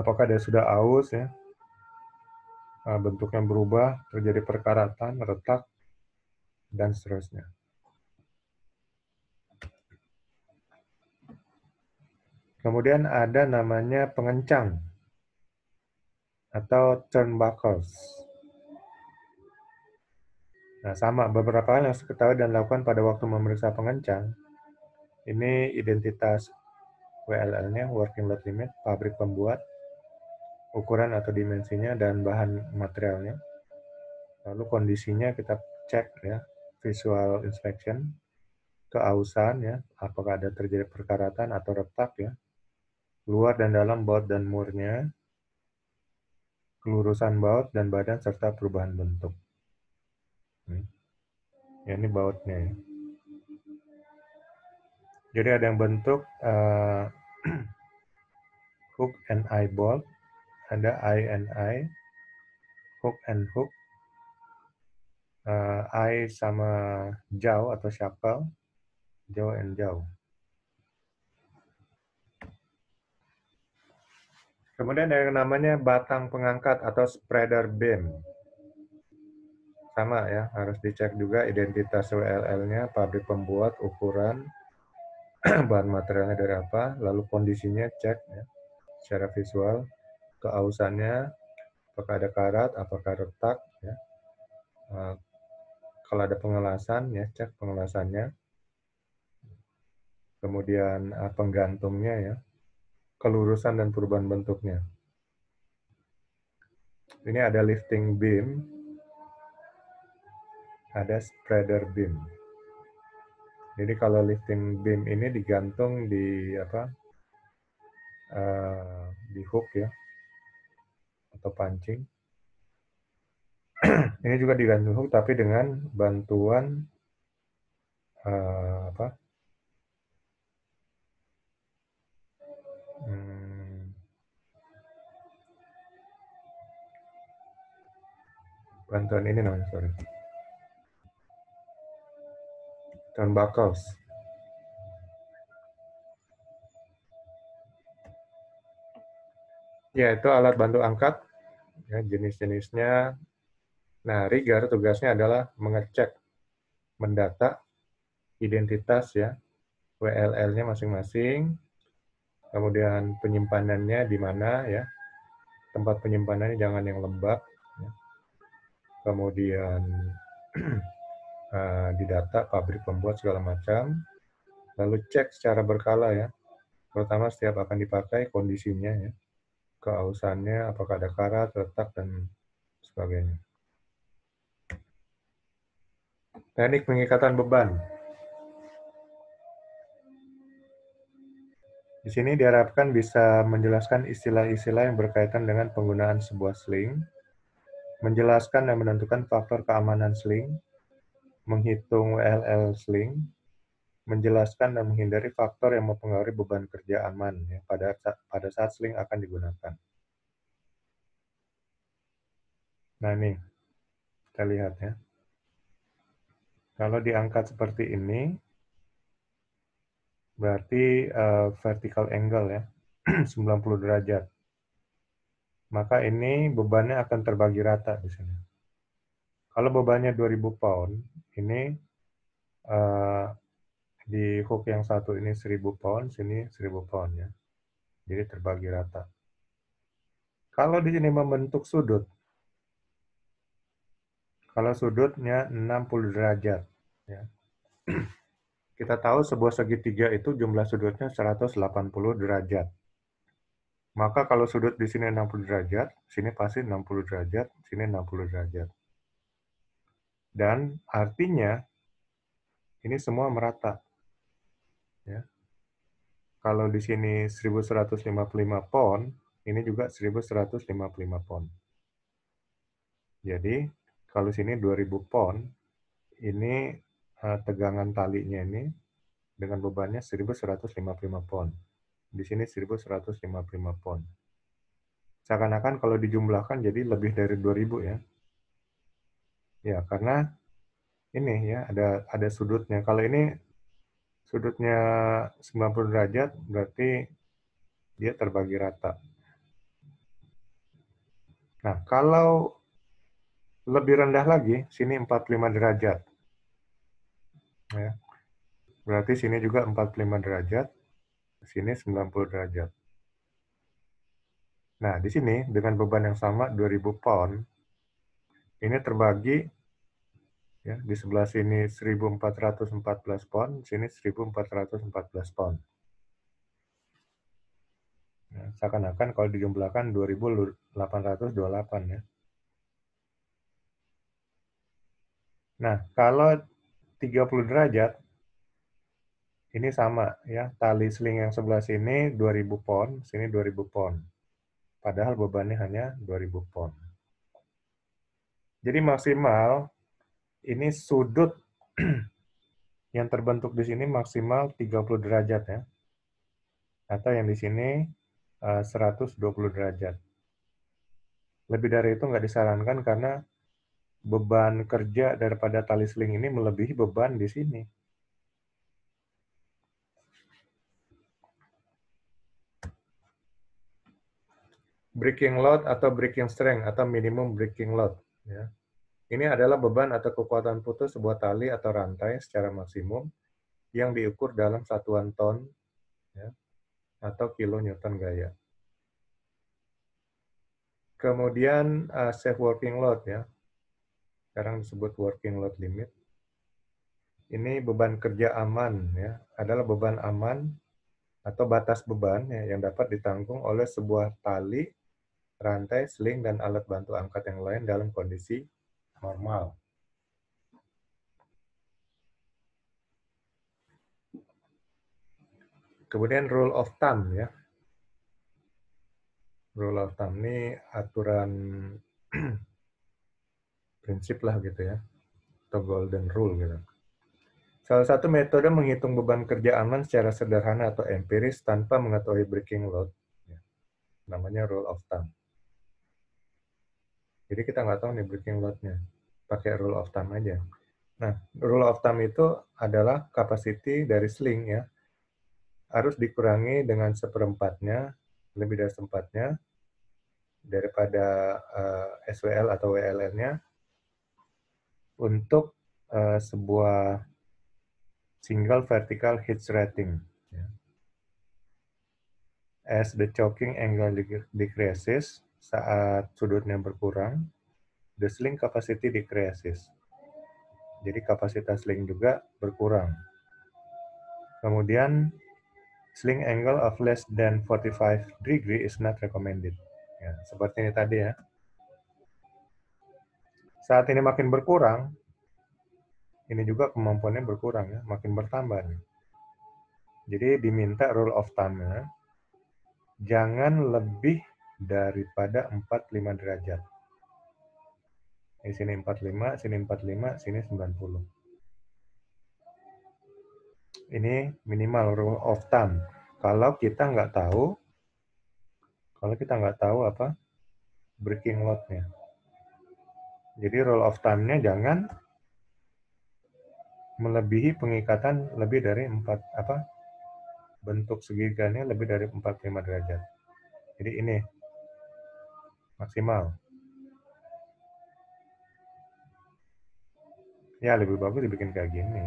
apakah dia sudah aus ya, nah, bentuknya berubah, terjadi perkaratan, retak, dan seterusnya. Kemudian ada namanya pengencang atau turnbuckles. Nah, sama beberapa hal yang harus ketahui dan lakukan pada waktu memeriksa pengencang. Ini identitas WLL-nya, working load limit, pabrik pembuat, ukuran atau dimensinya, dan bahan materialnya. Lalu kondisinya kita cek ya, visual inspection, keausan ya, apakah ada terjadi perkaratan atau retak ya, luar dan dalam baut dan murnya, kelurusan baut dan badan serta perubahan bentuk. Ini, hmm. ya, ini bautnya. Ya. Jadi ada yang bentuk uh, hook and eye bolt, ada eye and eye, hook and hook, uh, eye sama jaw atau shackle, jaw and jaw. Kemudian ada yang namanya batang pengangkat atau spreader beam. Sama ya, harus dicek juga identitas WLL-nya, pabrik pembuat, ukuran, bahan materialnya dari apa, lalu kondisinya cek ya, secara visual, keausannya, apakah ada karat, apakah retak, ya. Eh, kalau ada pengelasan ya cek pengelasannya, kemudian eh, penggantungnya ya, kelurusan dan perubahan bentuknya. Ini ada lifting beam, ada spreader beam. Jadi kalau lifting beam ini digantung di apa? Uh, di hook ya atau pancing. ini juga digantung hook tapi dengan bantuan uh, apa? bantuan ini namanya sorry tahun bakau ya itu alat bantu angkat ya, jenis-jenisnya nah rigger tugasnya adalah mengecek mendata identitas ya WLL-nya masing-masing kemudian penyimpanannya di mana ya tempat penyimpanannya jangan yang lembab kemudian uh, eh, didata pabrik pembuat segala macam, lalu cek secara berkala ya, terutama setiap akan dipakai kondisinya ya, keausannya, apakah ada karat, retak, dan sebagainya. Teknik pengikatan beban. Di sini diharapkan bisa menjelaskan istilah-istilah yang berkaitan dengan penggunaan sebuah sling, menjelaskan dan menentukan faktor keamanan sling, menghitung WLL sling, menjelaskan dan menghindari faktor yang mempengaruhi beban kerja aman ya, pada pada saat sling akan digunakan. Nah ini, kita lihat ya. Kalau diangkat seperti ini, berarti uh, vertical angle ya, 90 derajat maka ini bebannya akan terbagi rata di sini. Kalau bebannya 2000 pound, ini uh, di hook yang satu ini 1000 pound, sini 1000 pound ya. Jadi terbagi rata. Kalau di sini membentuk sudut, kalau sudutnya 60 derajat, ya. kita tahu sebuah segitiga itu jumlah sudutnya 180 derajat. Maka kalau sudut di sini 60 derajat, sini pasti 60 derajat, sini 60 derajat. Dan artinya ini semua merata. Ya. Kalau di sini 1155 pon, ini juga 1155 pon. Jadi kalau sini 2000 pon, ini eh, tegangan talinya ini dengan bebannya 1155 pon. Di sini 1155 pon. Seakan-akan kalau dijumlahkan jadi lebih dari 2000 ya. Ya, karena ini ya ada ada sudutnya. Kalau ini sudutnya 90 derajat berarti dia terbagi rata. Nah, kalau lebih rendah lagi, sini 45 derajat. Ya. Berarti sini juga 45 derajat sini 90 derajat. Nah, di sini dengan beban yang sama 2000 pound, ini terbagi ya, di sebelah sini 1414 pound, sini 1414 pound. Nah, seakan-akan kalau dijumlahkan 2828 ya. Nah, kalau 30 derajat ini sama ya, tali sling yang sebelah sini 2000 pon, sini 2000 pon. Padahal bebannya hanya 2000 pon. Jadi maksimal ini sudut yang terbentuk di sini maksimal 30 derajat ya. Atau yang di sini 120 eh, derajat. Lebih dari itu nggak disarankan karena beban kerja daripada tali sling ini melebihi beban di sini. breaking load atau breaking strength atau minimum breaking load. Ya. Ini adalah beban atau kekuatan putus sebuah tali atau rantai secara maksimum yang diukur dalam satuan ton ya, atau kilo newton gaya. Kemudian uh, safe working load ya. Sekarang disebut working load limit. Ini beban kerja aman ya, adalah beban aman atau batas beban ya, yang dapat ditanggung oleh sebuah tali rantai, sling, dan alat bantu angkat yang lain dalam kondisi normal. Kemudian rule of thumb ya. Rule of thumb ini aturan prinsip lah gitu ya. Atau golden rule gitu. Salah satu metode menghitung beban kerja aman secara sederhana atau empiris tanpa mengetahui breaking load. Ya. Namanya rule of thumb. Jadi kita nggak tahu nih breaking load-nya. Pakai rule of thumb aja. Nah, rule of thumb itu adalah capacity dari sling ya. Harus dikurangi dengan seperempatnya, lebih dari seperempatnya, daripada uh, eh, SWL atau WLN-nya untuk uh, sebuah single vertical hitch rating. Ya. As the choking angle decreases, saat sudutnya berkurang, the sling capacity decreases. Jadi kapasitas sling juga berkurang. Kemudian sling angle of less than 45 degree is not recommended. Ya, seperti ini tadi ya. Saat ini makin berkurang, ini juga kemampuannya berkurang ya, makin bertambah nih. Jadi diminta rule of thumb-nya jangan lebih daripada 45 derajat. Di sini 45, sini 45, sini 90. Ini minimal rule of thumb. Kalau kita nggak tahu, kalau kita nggak tahu apa breaking load Jadi rule of thumb-nya jangan melebihi pengikatan lebih dari 4 apa bentuk segiganya lebih dari 45 derajat. Jadi ini maksimal. Ya, lebih bagus dibikin kayak gini.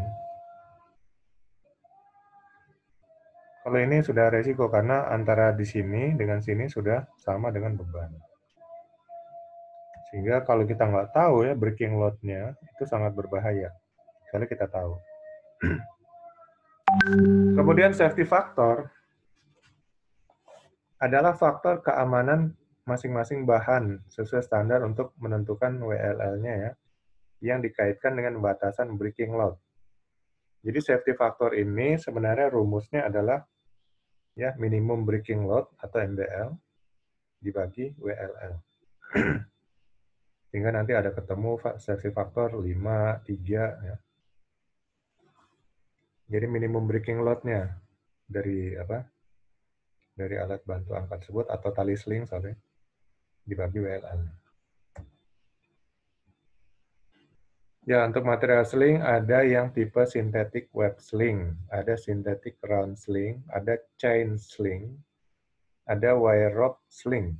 Kalau ini sudah resiko karena antara di sini dengan sini sudah sama dengan beban. Sehingga kalau kita nggak tahu ya breaking load-nya itu sangat berbahaya. Kalau kita tahu. Kemudian safety factor adalah faktor keamanan masing-masing bahan sesuai standar untuk menentukan WLL-nya ya, yang dikaitkan dengan batasan breaking load. Jadi safety factor ini sebenarnya rumusnya adalah ya minimum breaking load atau MBL dibagi WLL. Sehingga nanti ada ketemu safety factor 5, 3 ya. Jadi minimum breaking load-nya dari apa? dari alat bantu angkat tersebut atau tali sling sorry dibagi WLAN. Ya, untuk material sling ada yang tipe synthetic web sling, ada synthetic round sling, ada chain sling, ada wire rope sling.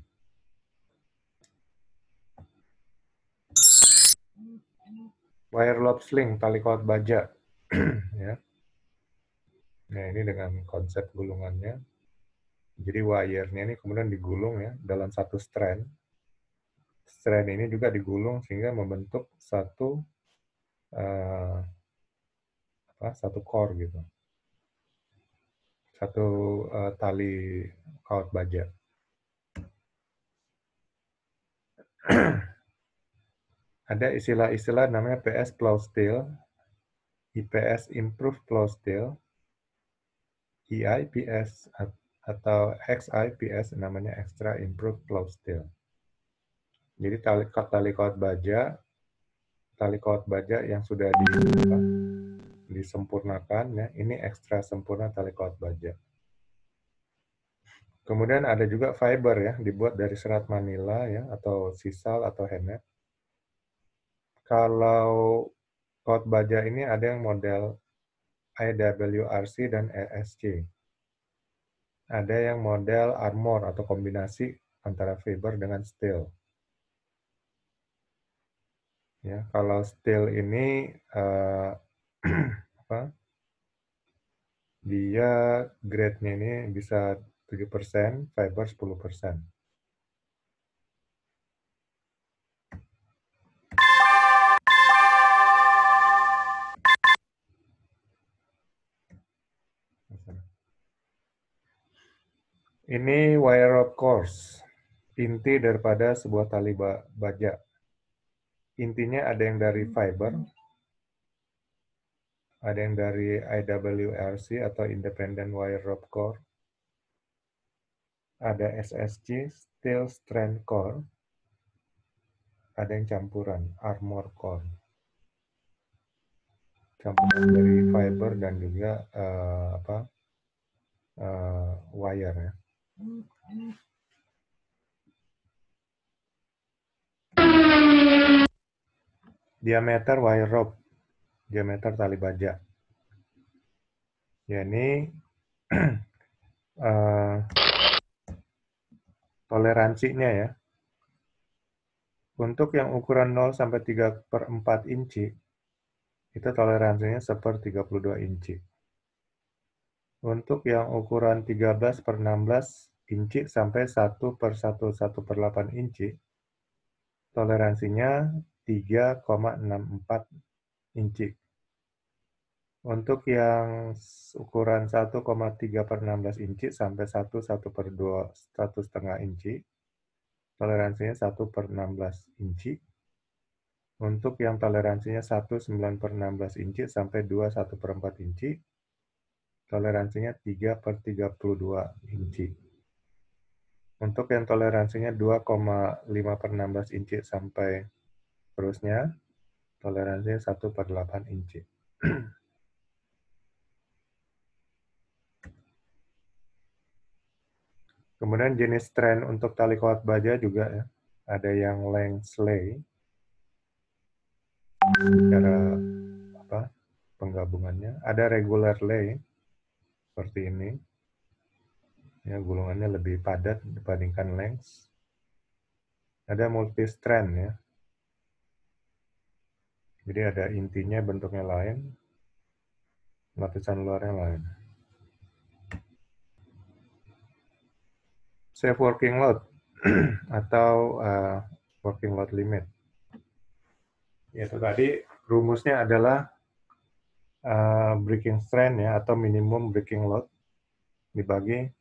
Wire rope sling, tali kawat baja. ya. Nah, ini dengan konsep gulungannya. Jadi wire-nya ini kemudian digulung ya dalam satu strand. Strand ini juga digulung sehingga membentuk satu uh, apa satu core gitu. Satu uh, tali kaut baja. Ada istilah-istilah namanya PS plow steel, IPS improved plow steel, EIPS atau XIPS namanya Extra Improved Close Steel. Jadi tali, tali kawat baja, tali kawat baja yang sudah di, disempurnakan, ya, ini ekstra sempurna tali kawat baja. Kemudian ada juga fiber ya, dibuat dari serat manila ya, atau sisal atau henna. Kalau kawat baja ini ada yang model IWRC dan ESC. Ada yang model armor atau kombinasi antara fiber dengan steel. Ya, kalau steel ini uh, apa? Dia grade-nya ini bisa 7%, fiber 10%. Ini wire rope course, inti daripada sebuah tali baja. Intinya ada yang dari fiber, ada yang dari IWRC atau Independent Wire rope Core, ada SSG Steel Strand Core, ada yang campuran, Armor Core. Campuran dari fiber dan juga uh, apa uh, wire ya. Diameter wire rope, diameter tali baja. Ya ini uh, toleransinya ya. Untuk yang ukuran 0 sampai 3 per 4 inci, itu toleransinya 1 per 32 inci. Untuk yang ukuran 13 per 16, inci sampai 1 per 1, 1 per 8 inci, toleransinya 3,64 inci. Untuk yang ukuran 1,3 per 16 inci sampai 1, 1 per 2, 1 setengah inci, toleransinya 1 per 16 inci. Untuk yang toleransinya 1, 9 per 16 inci sampai 2, 1 per 4 inci, toleransinya 3 per 32 inci. Untuk yang toleransinya 2,5 per 16 inci sampai terusnya, toleransinya 1 per 8 inci. Kemudian jenis tren untuk tali kawat baja juga ya. Ada yang slay. cara apa penggabungannya. Ada regular lay seperti ini ya, gulungannya lebih padat dibandingkan length. Ada multi-strand ya. Jadi ada intinya bentuknya lain, lapisan luarnya lain. Safe working load atau uh, working load limit. Yaitu tadi rumusnya adalah uh, breaking strand ya atau minimum breaking load dibagi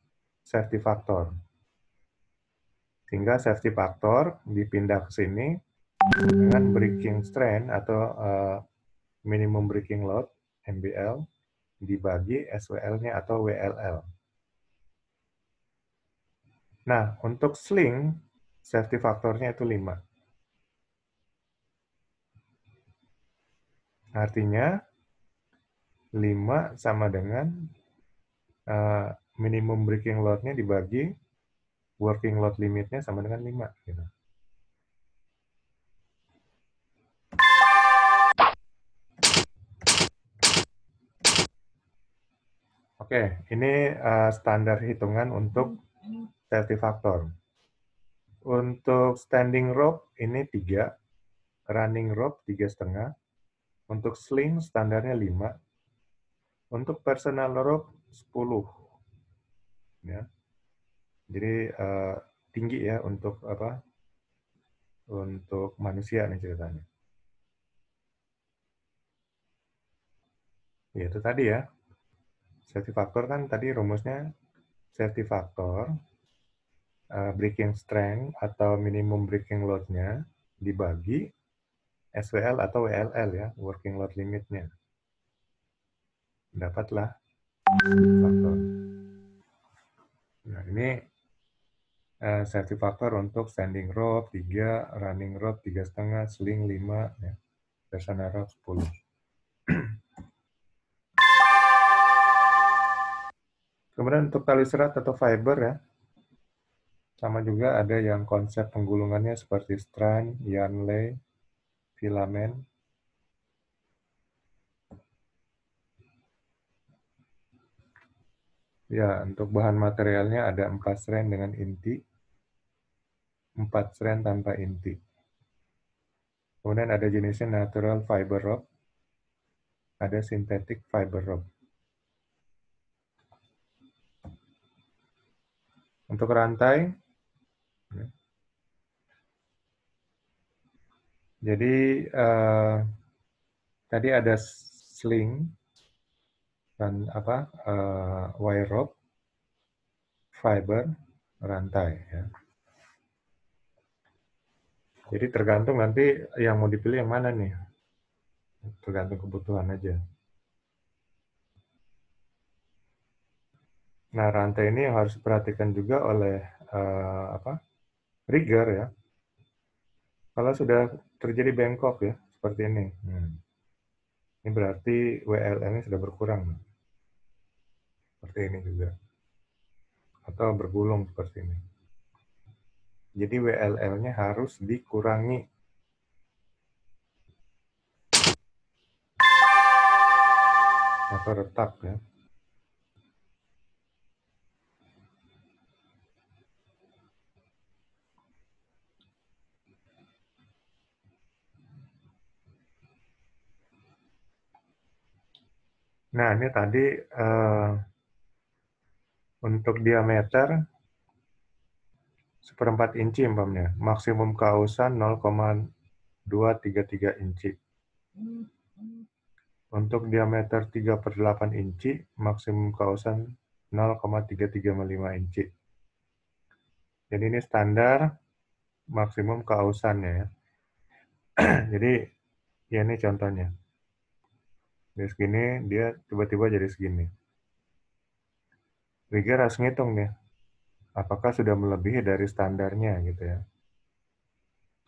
safety factor. Sehingga safety factor dipindah ke sini dengan breaking strain atau uh, minimum breaking load MBL dibagi SWL-nya atau WLL. Nah, untuk sling, safety faktornya itu 5. Artinya, 5 sama dengan uh, minimum breaking load-nya dibagi working load limitnya sama dengan 5. Gitu. Oke, ini uh, standar hitungan untuk safety factor. Untuk standing rope ini 3, running rope setengah. untuk sling standarnya 5, untuk personal rope 10, ya jadi uh, tinggi ya untuk apa untuk manusia nih ceritanya ya itu tadi ya safety factor kan tadi rumusnya safety factor uh, breaking strength atau minimum breaking load-nya dibagi SWL atau WLL ya working load limitnya dapatlah faktor Nah, ini uh, safety factor untuk standing rope 3, running rope setengah, sling 5, ya. Persona rope 10. Kemudian untuk tali serat atau fiber ya, sama juga ada yang konsep penggulungannya seperti strand, yarn lay, filament. Ya, untuk bahan materialnya ada empat strand dengan inti, empat strand tanpa inti. Kemudian ada jenisnya natural fiber rope, ada synthetic fiber rope. Untuk rantai, ya. jadi uh, tadi ada sling, dan apa uh, wire rope, fiber, rantai. Ya. Jadi tergantung nanti yang mau dipilih yang mana nih. Tergantung kebutuhan aja. Nah, rantai ini yang harus diperhatikan juga oleh uh, apa? rigger ya. Kalau sudah terjadi bengkok ya, seperti ini. Hmm. Ini berarti WLM-nya sudah berkurang seperti ini juga atau bergulung seperti ini. Jadi WLL-nya harus dikurangi. Atau retak ya. Nah, ini tadi uh, untuk diameter, seperempat inci umpamanya. Maksimum keausan 0,233 inci. Untuk diameter 3 per 8 inci, maksimum keausan 0,335 inci. Jadi ini standar maksimum keausannya ya. jadi ya ini contohnya. jadi segini dia tiba-tiba jadi segini. Trigger harus ngitung nih, apakah sudah melebihi dari standarnya gitu ya.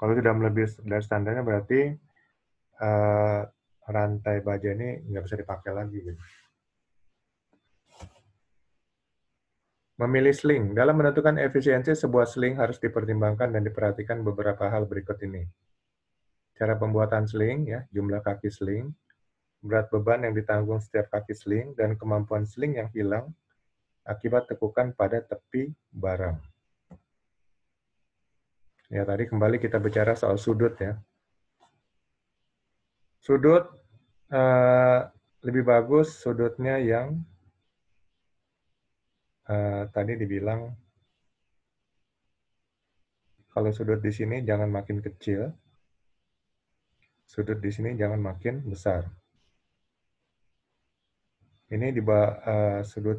Kalau sudah melebihi dari standarnya berarti uh, rantai baja ini nggak bisa dipakai lagi. Gitu. Memilih sling. Dalam menentukan efisiensi, sebuah sling harus dipertimbangkan dan diperhatikan beberapa hal berikut ini. Cara pembuatan sling, ya, jumlah kaki sling, berat beban yang ditanggung setiap kaki sling, dan kemampuan sling yang hilang akibat tekukan pada tepi barang. Ya, tadi kembali kita bicara soal sudut ya. Sudut eh, lebih bagus sudutnya yang eh, tadi dibilang kalau sudut di sini jangan makin kecil. Sudut di sini jangan makin besar. Ini di bawah, eh, uh, sudut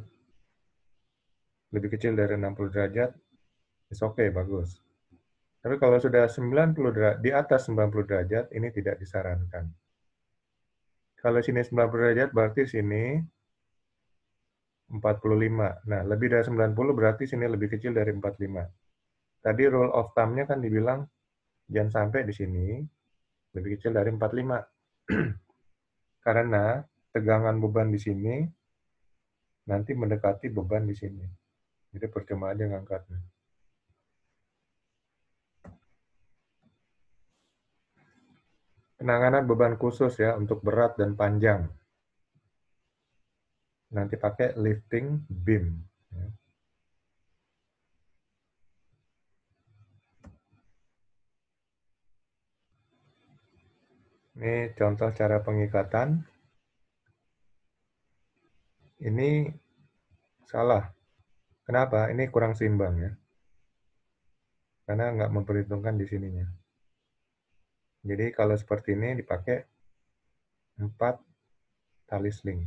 lebih kecil dari 60 derajat, it's okay, bagus. Tapi kalau sudah 90 derajat, di atas 90 derajat, ini tidak disarankan. Kalau sini 90 derajat, berarti sini 45. Nah, lebih dari 90 berarti sini lebih kecil dari 45. Tadi rule of thumb-nya kan dibilang jangan sampai di sini lebih kecil dari 45. Karena tegangan beban di sini nanti mendekati beban di sini. Jadi percuma aja ngangkatnya. Penanganan beban khusus ya untuk berat dan panjang. Nanti pakai lifting beam. Ya. Ini contoh cara pengikatan. Ini salah Kenapa? Ini kurang seimbang ya. Karena nggak memperhitungkan di sininya. Jadi kalau seperti ini dipakai 4 tali sling.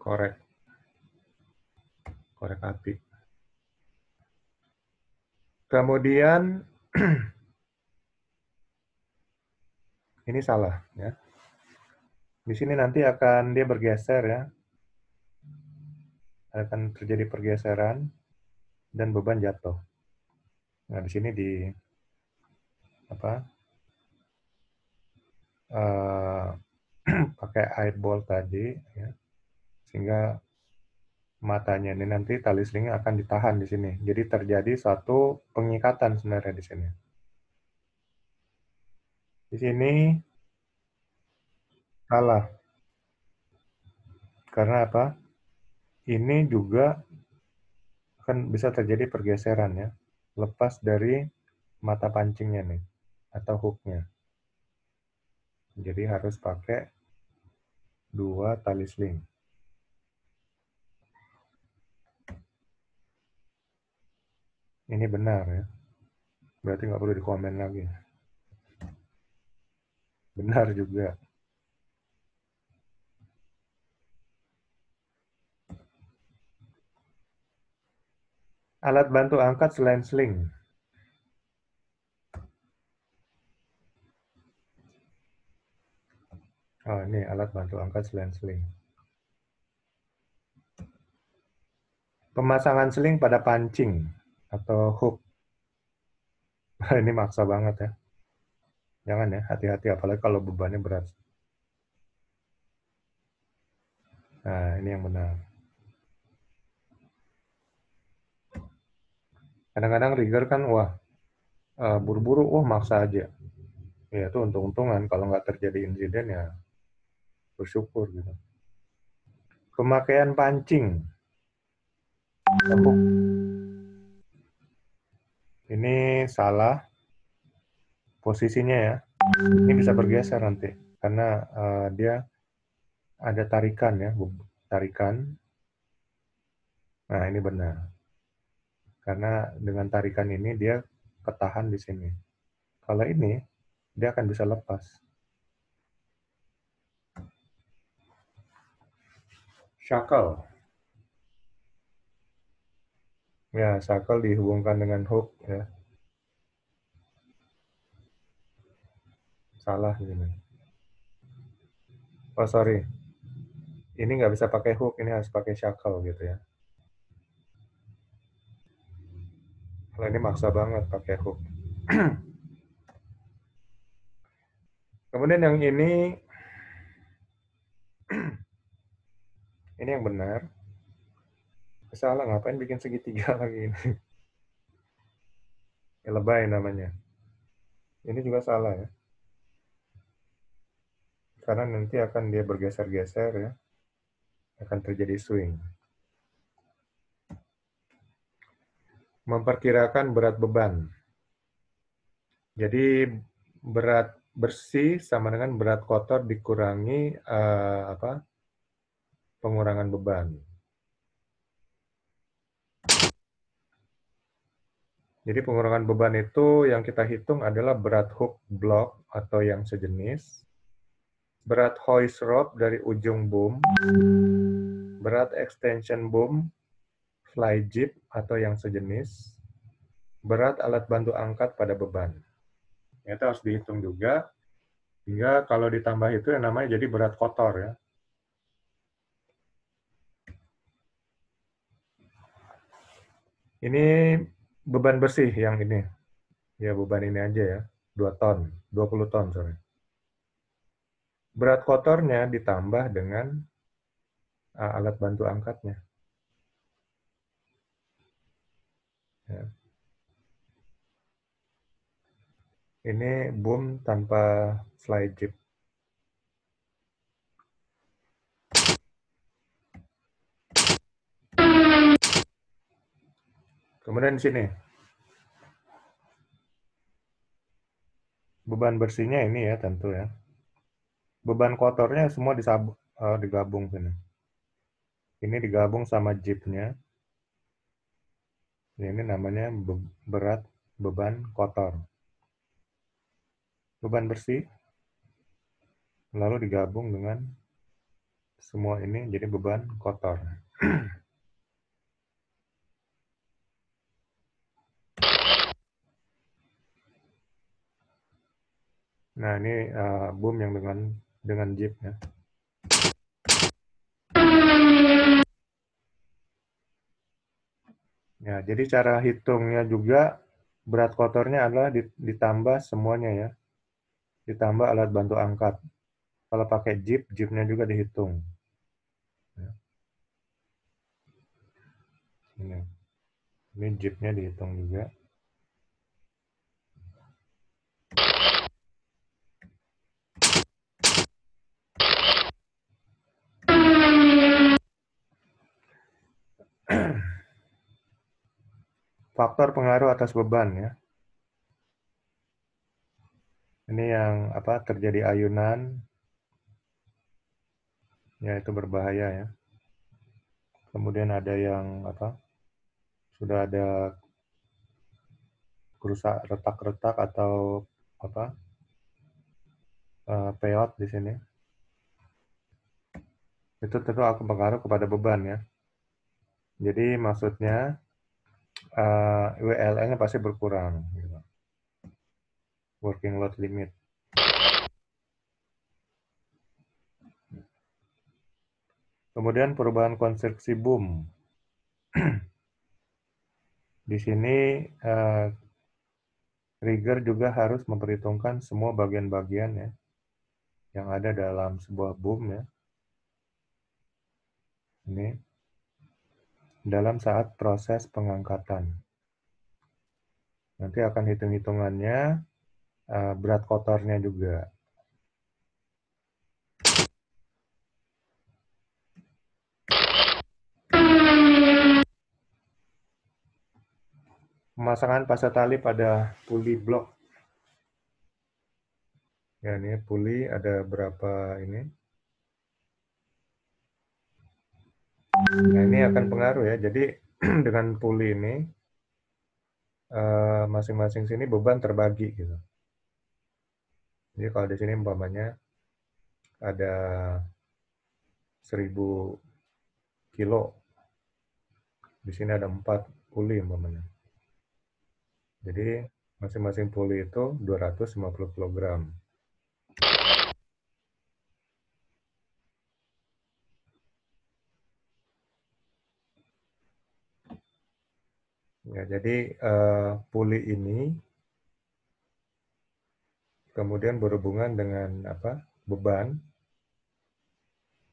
Korek. Korek api. Kemudian ini salah ya. Di sini nanti akan dia bergeser ya akan terjadi pergeseran dan beban jatuh. Nah, di sini di apa? Uh, pakai eyeball tadi ya. Sehingga matanya ini nanti tali selingnya akan ditahan di sini. Jadi terjadi suatu pengikatan sebenarnya di sini. Di sini salah. Karena apa? ini juga akan bisa terjadi pergeseran ya, lepas dari mata pancingnya nih, atau hooknya. Jadi harus pakai dua tali sling. Ini benar ya. Berarti nggak perlu dikomen lagi. Benar juga. Alat bantu angkat selain sling. Oh, ini alat bantu angkat selain sling. Pemasangan sling pada pancing atau hook. ini maksa banget ya. Jangan ya, hati-hati apalagi kalau bebannya berat. Nah, ini yang benar. kadang-kadang rigor kan wah eh, buru-buru wah maksa aja ya itu untung-untungan kalau nggak terjadi insiden ya bersyukur gitu pemakaian pancing Tepuk. ini salah posisinya ya ini bisa bergeser nanti karena uh, dia ada tarikan ya tarikan nah ini benar karena dengan tarikan ini dia ketahan di sini. Kalau ini, dia akan bisa lepas. Shackle. Ya, shackle dihubungkan dengan hook. ya. Salah ini. Oh, sorry. Ini nggak bisa pakai hook, ini harus pakai shackle gitu ya. Kalau ini maksa banget pakai hook. Kemudian yang ini, ini yang benar. Salah, ngapain bikin segitiga lagi ini? ya, lebay namanya. Ini juga salah ya. Karena nanti akan dia bergeser-geser ya. Akan terjadi swing. memperkirakan berat beban. Jadi berat bersih sama dengan berat kotor dikurangi uh, apa? pengurangan beban. Jadi pengurangan beban itu yang kita hitung adalah berat hook block atau yang sejenis, berat hoist rope dari ujung boom, berat extension boom fly jeep atau yang sejenis, berat alat bantu angkat pada beban. Itu harus dihitung juga, hingga kalau ditambah itu yang namanya jadi berat kotor ya. Ini beban bersih yang ini. Ya beban ini aja ya, 2 ton, 20 ton sorry. Berat kotornya ditambah dengan ah, alat bantu angkatnya. Ini boom tanpa slide jeep. Kemudian di sini. Beban bersihnya ini ya tentu ya. Beban kotornya semua disab uh, digabung sini. Ini digabung sama jeepnya. Ini namanya berat beban kotor beban bersih lalu digabung dengan semua ini jadi beban kotor. Nah, ini uh, boom yang dengan dengan jeep ya. Ya, jadi cara hitungnya juga berat kotornya adalah ditambah semuanya ya ditambah alat bantu angkat. Kalau pakai jeep, jeepnya juga dihitung. Ya. Ini, ini jeepnya dihitung juga. Faktor pengaruh atas beban ya. Ini yang apa terjadi ayunan, ya itu berbahaya ya. Kemudian ada yang apa sudah ada kerusak retak-retak atau apa eh, peot di sini. Itu tentu akan pengaruh kepada beban ya. Jadi maksudnya uh, eh, WLN-nya pasti berkurang. Gitu working load limit. Kemudian perubahan konstruksi boom. Di sini uh, eh, rigger juga harus memperhitungkan semua bagian-bagian ya yang ada dalam sebuah boom ya. Ini dalam saat proses pengangkatan. Nanti akan hitung-hitungannya Eh, berat kotornya juga. Pemasangan pasta tali pada puli blok. Ya, ini puli ada berapa ini? Nah, ini akan pengaruh ya. Jadi dengan puli ini eh, masing -masing sini beban terbagi gitu. Jadi kalau di sini umpamanya ada 1000 kilo. Di sini ada 4 puli umpamanya. Jadi masing-masing puli itu 250 kg. Ya, jadi uh, puli ini kemudian berhubungan dengan apa beban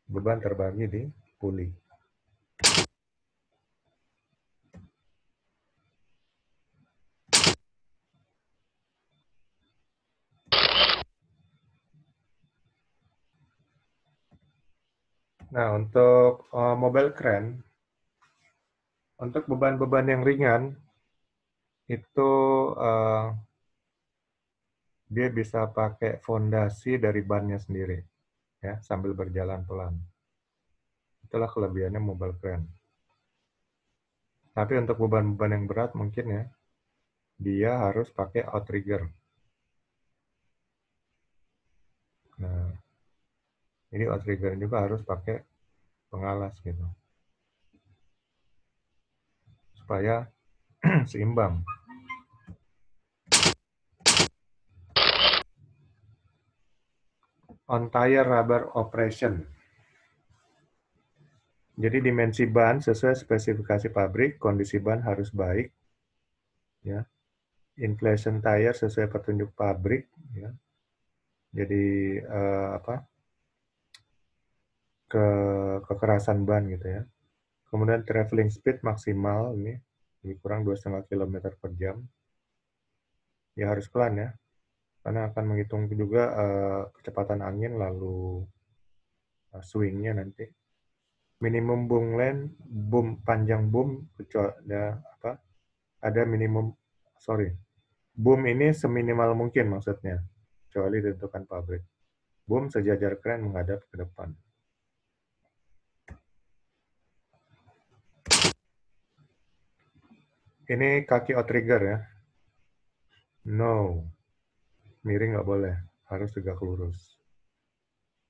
beban terbagi di puli. Nah, untuk uh, mobile crane, untuk beban-beban yang ringan, itu uh, dia bisa pakai fondasi dari bannya sendiri ya sambil berjalan pelan. Itulah kelebihannya mobile crane. Tapi untuk beban-beban yang berat mungkin ya dia harus pakai outrigger. Nah, ini outrigger juga harus pakai pengalas gitu. Supaya seimbang. on tire rubber operation. Jadi dimensi ban sesuai spesifikasi pabrik, kondisi ban harus baik. Ya. Inflation tire sesuai petunjuk pabrik, ya. Jadi eh, apa? ke kekerasan ban gitu ya. Kemudian traveling speed maksimal ini lebih kurang 2,5 km per jam. Ya harus pelan ya, karena akan menghitung juga uh, kecepatan angin lalu uh, swingnya nanti minimum boom length boom panjang boom kecuali ada apa ada minimum sorry boom ini seminimal mungkin maksudnya kecuali ditentukan pabrik boom sejajar keren menghadap ke depan ini kaki outrigger ya no miring nggak boleh, harus tegak lurus.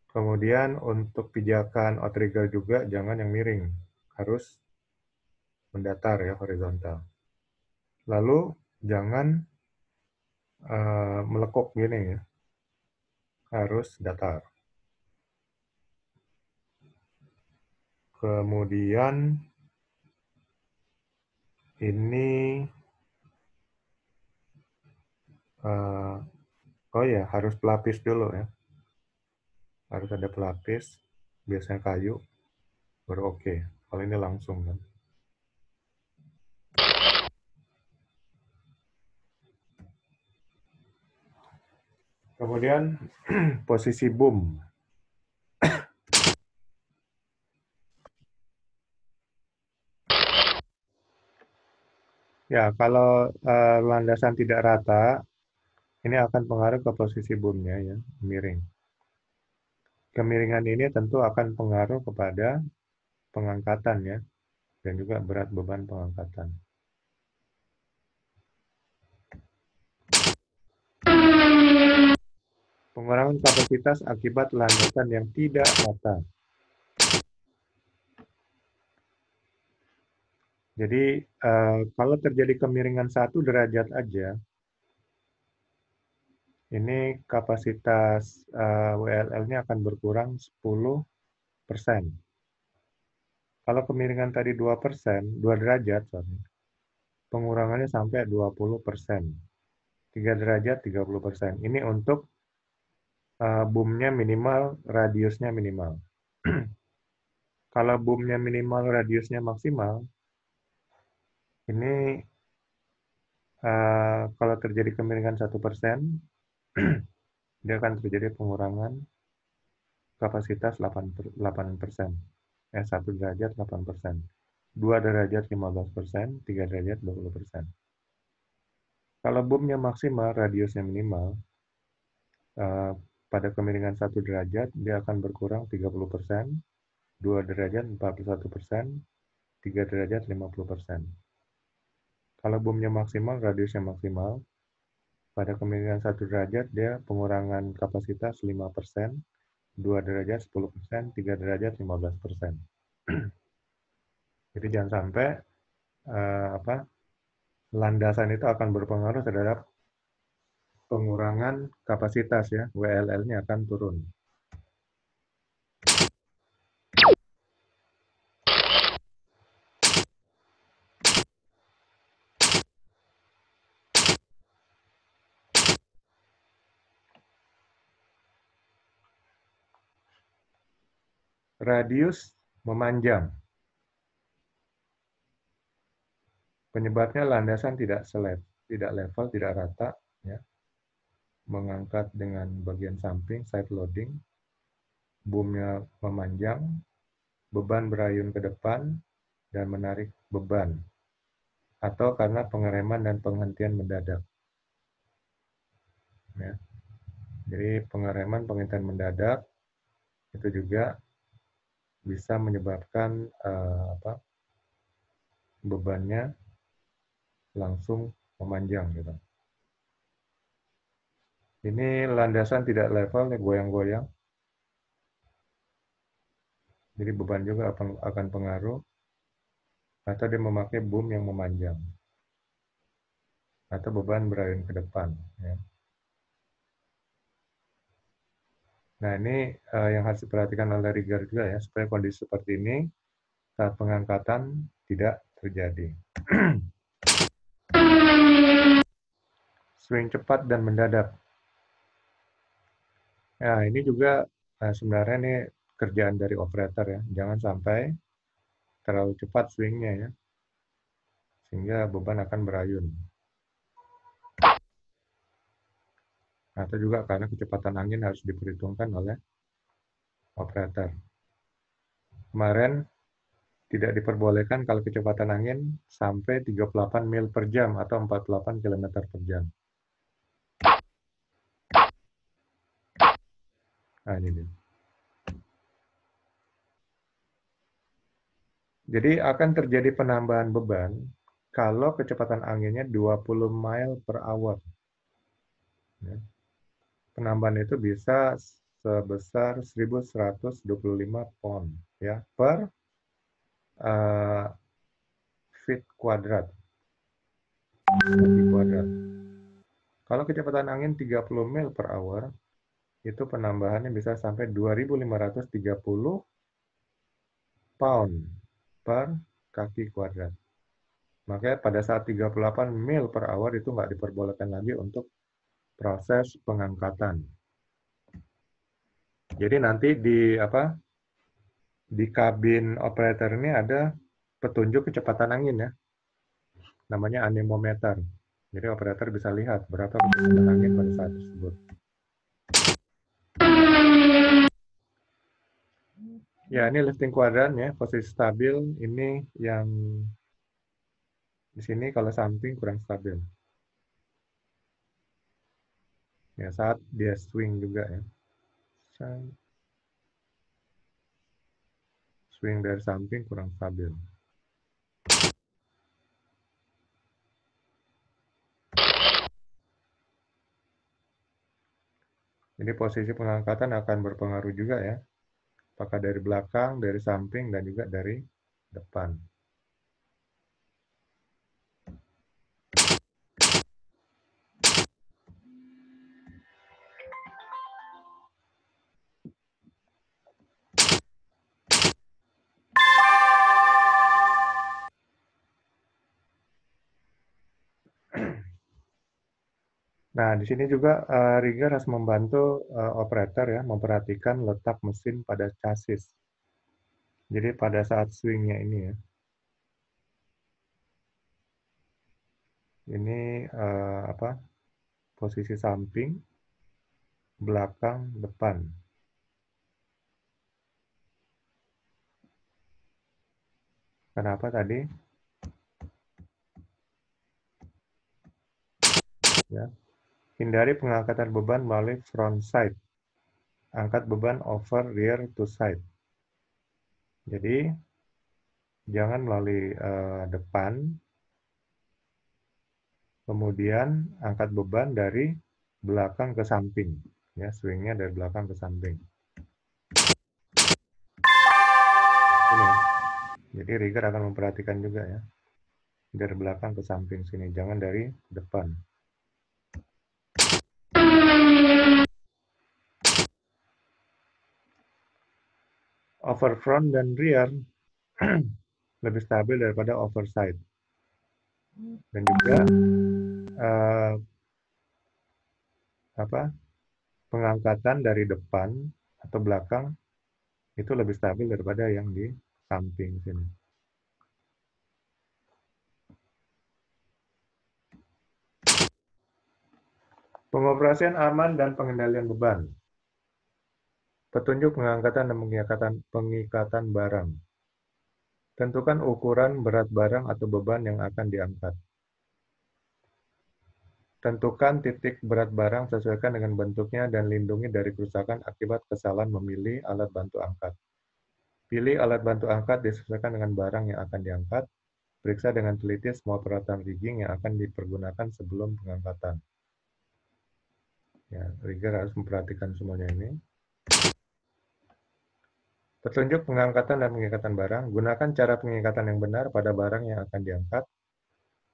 Kemudian untuk pijakan outrigger juga jangan yang miring, harus mendatar ya horizontal. Lalu jangan uh, melekuk gini ya, harus datar. Kemudian ini uh, Oh ya, harus pelapis dulu ya. Harus ada pelapis, biasanya kayu, baru oke. Okay. Kalau ini langsung kan. Kemudian posisi boom. Ya, kalau uh, landasan tidak rata, ini akan pengaruh ke posisi boomnya ya, miring. Kemiringan ini tentu akan pengaruh kepada pengangkatan ya, dan juga berat beban pengangkatan. Pengurangan kapasitas akibat landasan yang tidak rata. Jadi, eh, kalau terjadi kemiringan satu derajat aja, ini kapasitas uh, eh, WLL-nya akan berkurang 10%. Kalau kemiringan tadi 2%, persen, 2 derajat, sorry, pengurangannya sampai 20%. persen. 3 derajat, 30%. persen. Ini untuk uh, boomnya minimal, radiusnya minimal. Kalau boomnya minimal, radiusnya maksimal, ini uh, kalau terjadi kemiringan 1%, dia akan terjadi pengurangan kapasitas 8%, 8% eh, 1 derajat 8%, 2 derajat 15%, 3 derajat 20%. Kalau bomnya maksimal, radiusnya minimal, eh, pada kemiringan 1 derajat, dia akan berkurang 30%, 2 derajat 41%, 3 derajat 50%. Kalau bomnya maksimal, radiusnya maksimal, pada kemiringan satu derajat, dia pengurangan kapasitas 5%, dua derajat 10%, tiga derajat 15%. Jadi jangan sampai uh, apa landasan itu akan berpengaruh terhadap pengurangan kapasitas ya, WLL-nya akan turun. radius memanjang. Penyebabnya landasan tidak selet, tidak level, tidak rata, ya. mengangkat dengan bagian samping, side loading, boomnya memanjang, beban berayun ke depan, dan menarik beban, atau karena pengereman dan penghentian mendadak. Ya. Jadi pengereman penghentian mendadak itu juga bisa menyebabkan uh, apa, bebannya langsung memanjang gitu. Ini landasan tidak level, goyang-goyang. Jadi beban juga akan pengaruh. Atau dia memakai boom yang memanjang. Atau beban berayun ke depan. Ya. Nah, ini uh, yang harus diperhatikan oleh rigger juga ya, supaya kondisi seperti ini saat pengangkatan tidak terjadi. Swing cepat dan mendadak. Nah, ini juga nah sebenarnya ini kerjaan dari operator ya. Jangan sampai terlalu cepat swingnya ya, sehingga beban akan berayun. atau juga karena kecepatan angin harus diperhitungkan oleh operator. Kemarin tidak diperbolehkan kalau kecepatan angin sampai 38 mil per jam atau 48 km per jam. Nah, ini dia. Jadi akan terjadi penambahan beban kalau kecepatan anginnya 20 mil per hour. Ya penambahan itu bisa sebesar 1.125 pon ya per uh, feet kuadrat. kuadrat. Kalau kecepatan angin 30 mil per hour, itu penambahannya bisa sampai 2.530 pound per kaki kuadrat. Makanya pada saat 38 mil per hour itu nggak diperbolehkan lagi untuk proses pengangkatan. Jadi nanti di apa di kabin operator ini ada petunjuk kecepatan angin ya. Namanya anemometer. Jadi operator bisa lihat berapa kecepatan angin pada saat tersebut. Ya, ini lifting kuadran ya, posisi stabil. Ini yang di sini kalau samping kurang stabil ya saat dia swing juga ya swing dari samping kurang stabil Ini posisi pengangkatan akan berpengaruh juga ya. Apakah dari belakang, dari samping, dan juga dari depan. Nah, di sini juga uh, eh, rigger harus membantu uh, operator ya memperhatikan letak mesin pada chassis. Jadi pada saat swingnya ini ya. Ini uh, apa? Posisi samping, belakang, depan. Kenapa tadi? Ya. Hindari pengangkatan beban melalui front side. Angkat beban over rear to side. Jadi, jangan melalui uh, depan. Kemudian, angkat beban dari belakang ke samping. Ya, swingnya dari belakang ke samping. Ini. Jadi, rigger akan memperhatikan juga ya. Dari belakang ke samping sini, jangan dari depan. over front dan rear lebih stabil daripada overside Dan juga uh, apa pengangkatan dari depan atau belakang itu lebih stabil daripada yang di samping sini. Pengoperasian aman dan pengendalian beban petunjuk pengangkatan dan pengikatan, pengikatan barang. Tentukan ukuran berat barang atau beban yang akan diangkat. Tentukan titik berat barang sesuaikan dengan bentuknya dan lindungi dari kerusakan akibat kesalahan memilih alat bantu angkat. Pilih alat bantu angkat disesuaikan dengan barang yang akan diangkat. Periksa dengan teliti semua peralatan rigging yang akan dipergunakan sebelum pengangkatan. Ya, rigger harus memperhatikan semuanya ini. Petunjuk pengangkatan dan pengikatan barang, gunakan cara pengikatan yang benar pada barang yang akan diangkat.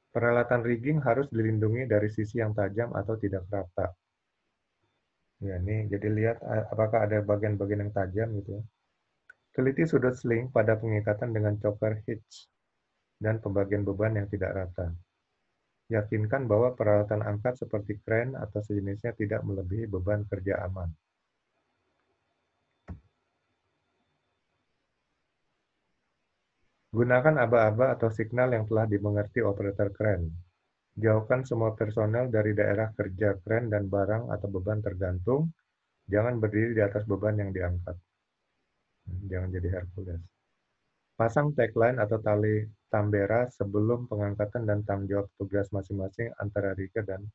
Peralatan rigging harus dilindungi dari sisi yang tajam atau tidak rata. Ya, nih, jadi lihat eh, apakah ada bagian-bagian yang tajam gitu ya. Teliti sudut sling pada pengikatan dengan choker hitch dan pembagian beban yang tidak rata. Yakinkan bahwa peralatan angkat seperti crane atau sejenisnya tidak melebihi beban kerja aman. Gunakan aba-aba atau signal yang telah dimengerti operator kren. Jauhkan semua personel dari daerah kerja kren dan barang atau beban tergantung. Jangan berdiri di atas beban yang diangkat. Jangan jadi Hercules. Pasang tagline atau tali tambera sebelum pengangkatan dan tanggung jawab tugas masing-masing antara Rika dan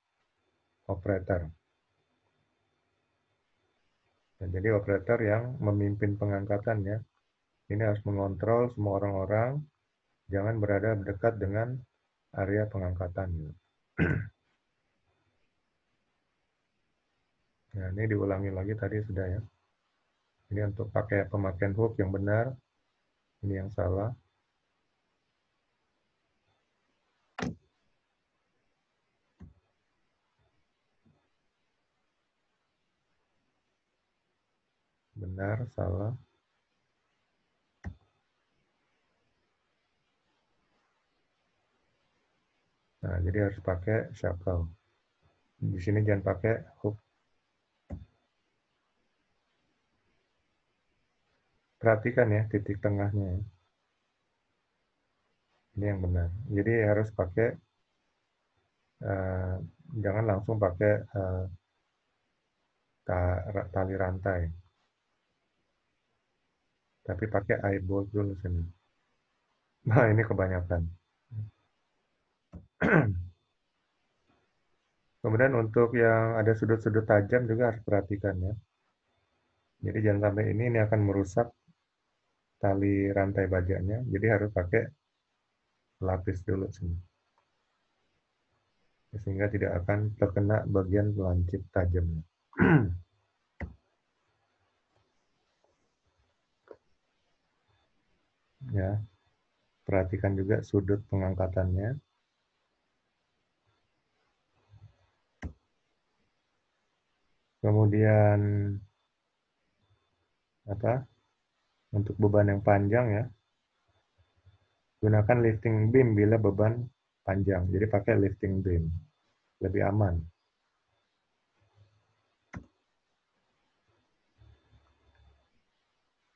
operator. Nah, jadi operator yang memimpin pengangkatan ya, ini harus mengontrol semua orang-orang, jangan berada dekat dengan area pengangkatan. Nah, ini diulangi lagi tadi sudah ya. Ini untuk pakai pemakaian hook yang benar, ini yang salah. Benar, salah. Nah, jadi harus pakai shuffle. Di sini jangan pakai hook. Perhatikan ya titik tengahnya. Ya. Ini yang benar. Jadi harus pakai, uh, jangan langsung pakai uh, tali rantai. Tapi pakai eyeball dulu sini. Nah, ini kebanyakan. Kemudian untuk yang ada sudut-sudut tajam juga harus perhatikan ya. Jadi jangan sampai ini ini akan merusak tali rantai bajanya. Jadi harus pakai lapis dulu sini. Sehingga tidak akan terkena bagian pelancip tajamnya. ya. Perhatikan juga sudut pengangkatannya. kemudian apa untuk beban yang panjang ya gunakan lifting beam bila beban panjang jadi pakai lifting beam lebih aman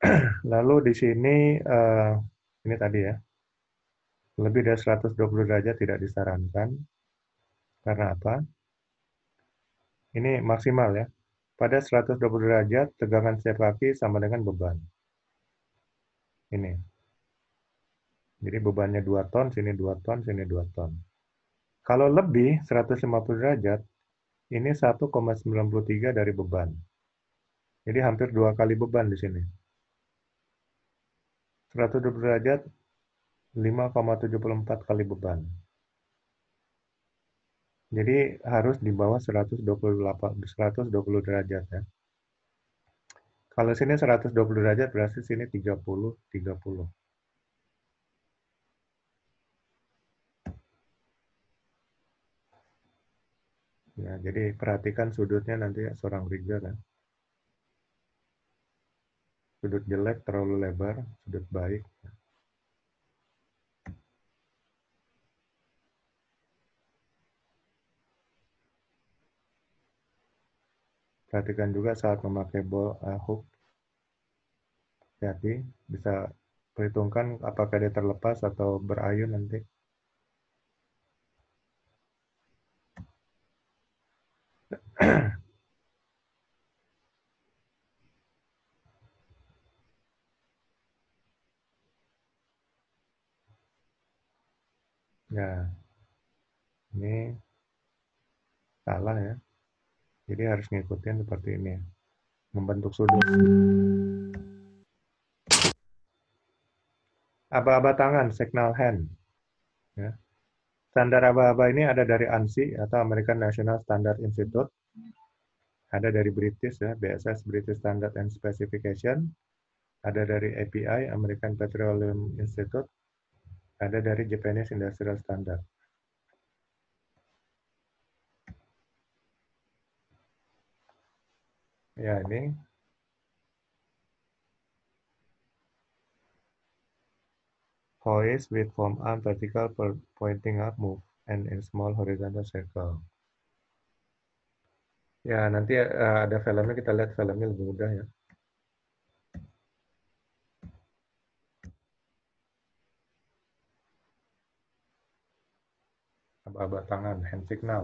lalu di sini uh, ini tadi ya lebih dari 120 derajat tidak disarankan karena apa ini maksimal ya. Pada 120 derajat, tegangan setiap kaki sama dengan beban. Ini. Jadi bebannya 2 ton, sini 2 ton, sini 2 ton. Kalau lebih 150 derajat, ini 1,93 dari beban. Jadi hampir dua kali beban di sini. 120 derajat, 5,74 kali beban. Jadi harus di bawah 128 120 derajat ya. Kalau sini 120 derajat berarti sini 30 30. Ya, jadi perhatikan sudutnya nanti ya, seorang rigger ya. Sudut jelek terlalu lebar, sudut baik. Ya. Perhatikan juga saat memakai ball uh, hook. Hati-hati, bisa perhitungkan apakah dia terlepas atau berayun nanti. ya, ini salah ya. Jadi harus ngikutin seperti ini ya. Membentuk sudut. Aba-aba tangan, signal hand. Ya. Standar aba-aba ini ada dari ANSI atau American National Standard Institute. Ada dari British ya, BSS British Standard and Specification. Ada dari API, American Petroleum Institute. Ada dari Japanese Industrial Standard. ya ini voice with form arm vertical pointing up move and in small horizontal circle. Ya, nanti uh, ada filmnya kita lihat filmnya lebih mudah ya. Aba-aba tangan, hand signal.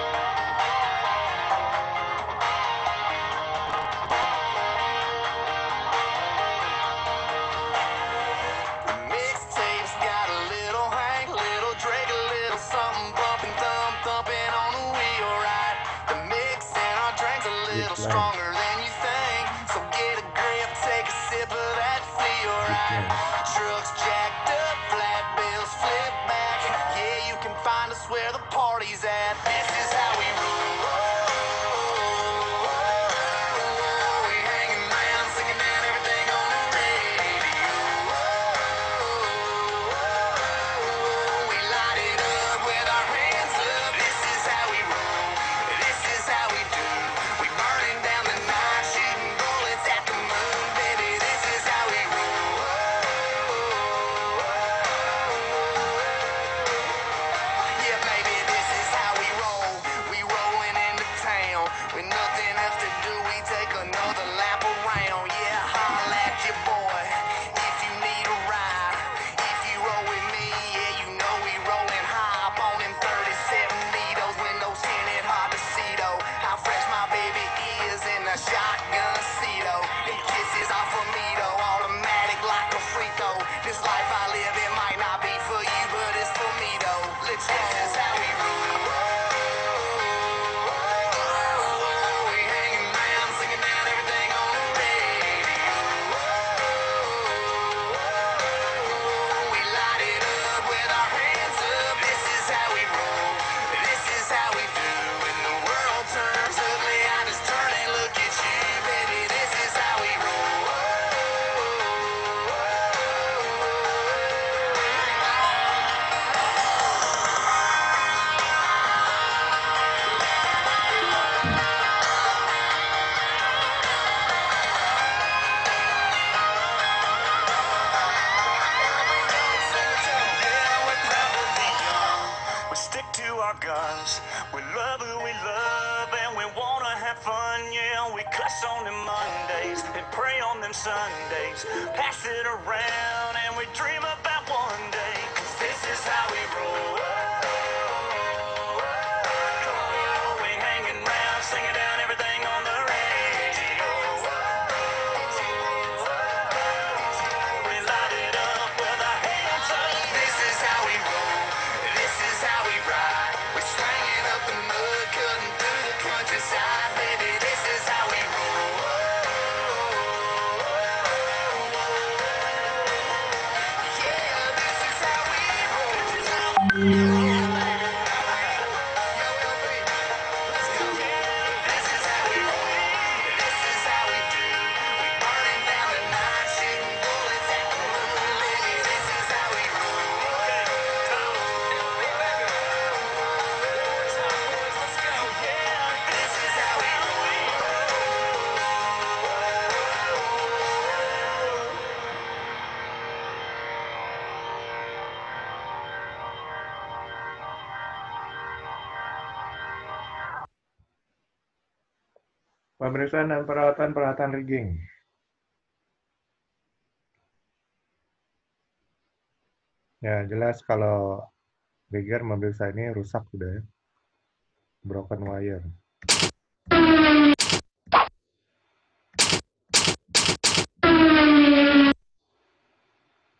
dan peralatan-peralatan rigging. Ya, jelas kalau rigger mobil saya ini rusak sudah ya. Broken wire.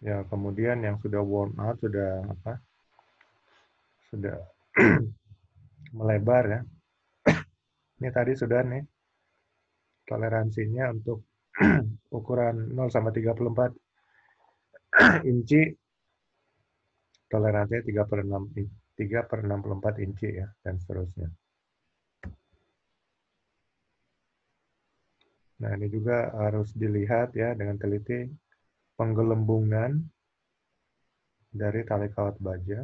Ya, kemudian yang sudah worn out sudah apa? Sudah melebar ya. Ini tadi sudah nih toleransinya untuk ukuran 0 sama 34 inci toleransinya 3 per 6 3 per 64 inci ya dan seterusnya. Nah ini juga harus dilihat ya dengan teliti penggelembungan dari tali kawat baja.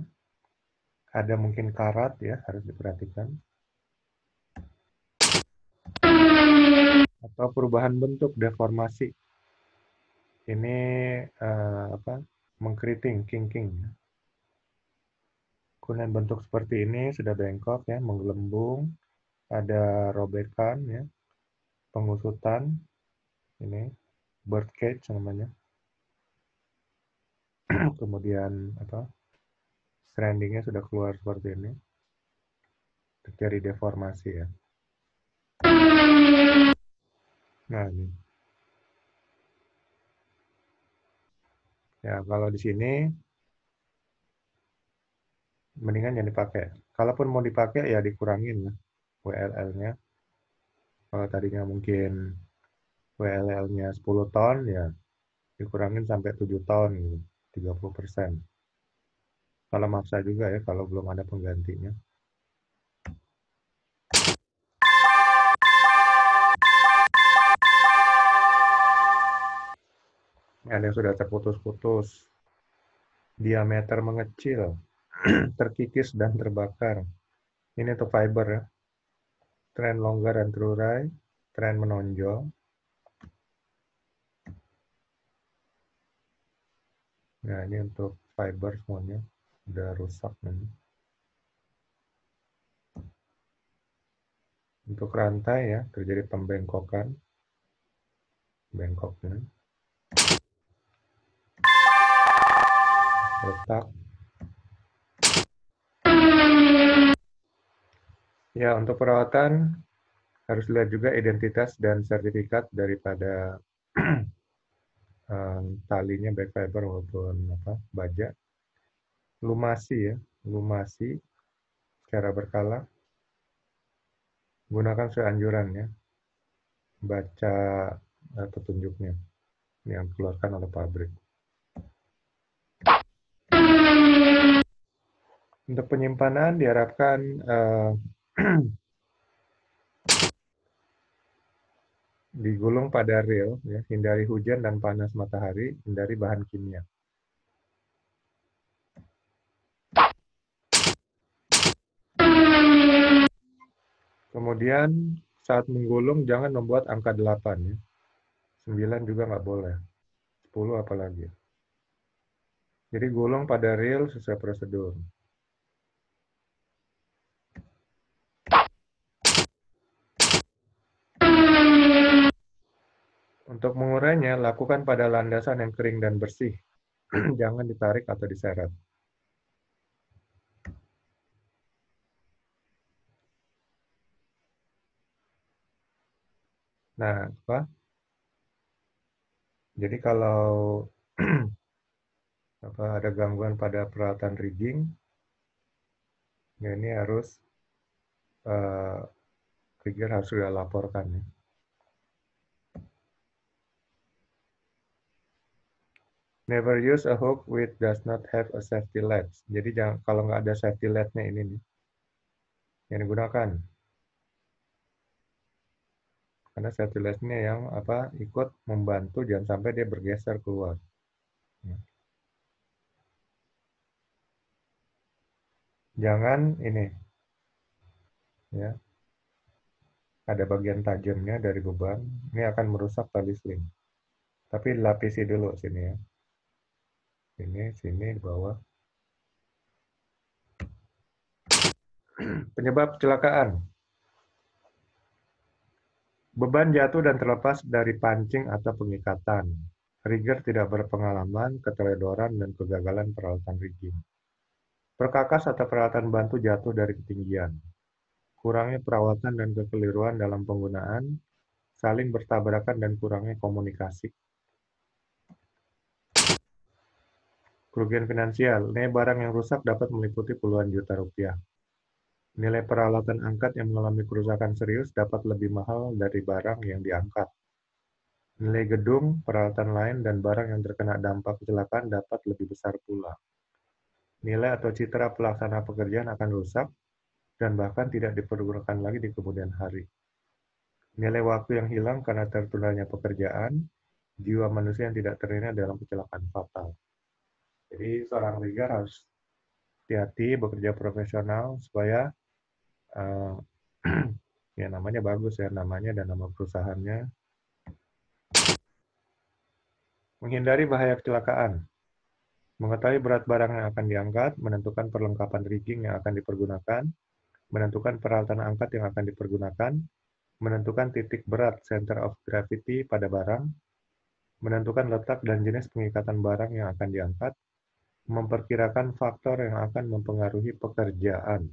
Ada mungkin karat ya harus diperhatikan. atau perubahan bentuk deformasi. Ini uh, apa? mengkeriting, kinking. Ya. Kemudian bentuk seperti ini sudah bengkok ya, menggelembung, ada robekan ya, pengusutan, ini bird cage namanya. Kemudian apa? Strandingnya sudah keluar seperti ini. Terjadi deformasi ya. Nah, Ya, kalau di sini mendingan yang dipakai. Kalaupun mau dipakai ya dikurangin ya WLL-nya. Kalau tadinya mungkin WLL-nya 10 ton ya dikurangin sampai 7 ton 30%. Gitu. Kalau maksa juga ya kalau belum ada penggantinya. ada yang sudah terputus-putus, diameter mengecil, terkikis dan terbakar. Ini untuk fiber ya. Tren longgar dan terurai, tren menonjol. Nah, ini untuk fiber semuanya udah rusak nih. Untuk rantai ya, terjadi pembengkokan. Bengkoknya retak. ya untuk perawatan harus lihat juga identitas dan sertifikat daripada eh, talinya baik fiber maupun apa baja lumasi ya lumasi secara berkala gunakan sesuai ya baca eh, petunjuknya yang dikeluarkan oleh pabrik Untuk penyimpanan diharapkan eh, digulung pada reel, ya, hindari hujan dan panas matahari, hindari bahan kimia. Kemudian saat menggulung jangan membuat angka 8 ya. 9 juga nggak boleh. 10 apalagi. Jadi gulung pada reel sesuai prosedur. Untuk mengurainya, lakukan pada landasan yang kering dan bersih. Jangan ditarik atau diseret. Nah, apa? Jadi kalau apa ada gangguan pada peralatan rigging, ya ini harus uh, eh, rigger harus sudah laporkan ya. Never use a hook which does not have a safety latch. Jadi jangan kalau nggak ada safety latch-nya ini nih yang digunakan. Karena safety latch-nya yang apa ikut membantu jangan sampai dia bergeser keluar. Jangan ini ya ada bagian tajamnya dari beban ini akan merusak tali sling. Tapi lapisi dulu sini ya sini sini di bawah penyebab kecelakaan beban jatuh dan terlepas dari pancing atau pengikatan rigger tidak berpengalaman keteledoran dan kegagalan peralatan rigging perkakas atau peralatan bantu jatuh dari ketinggian kurangnya perawatan dan kekeliruan dalam penggunaan saling bertabrakan dan kurangnya komunikasi Kerugian finansial, nilai barang yang rusak dapat meliputi puluhan juta rupiah. Nilai peralatan angkat yang mengalami kerusakan serius dapat lebih mahal dari barang yang diangkat. Nilai gedung, peralatan lain, dan barang yang terkena dampak kecelakaan dapat lebih besar pula. Nilai atau citra pelaksana pekerjaan akan rusak dan bahkan tidak dipergunakan lagi di kemudian hari. Nilai waktu yang hilang karena tertundanya pekerjaan, jiwa manusia yang tidak terlena dalam kecelakaan fatal. Jadi seorang leader harus hati-hati bekerja profesional supaya uh, ya namanya bagus ya namanya dan nama perusahaannya. Menghindari bahaya kecelakaan. Mengetahui berat barang yang akan diangkat, menentukan perlengkapan rigging yang akan dipergunakan, menentukan peralatan angkat yang akan dipergunakan, menentukan titik berat center of gravity pada barang, menentukan letak dan jenis pengikatan barang yang akan diangkat, memperkirakan faktor yang akan mempengaruhi pekerjaan.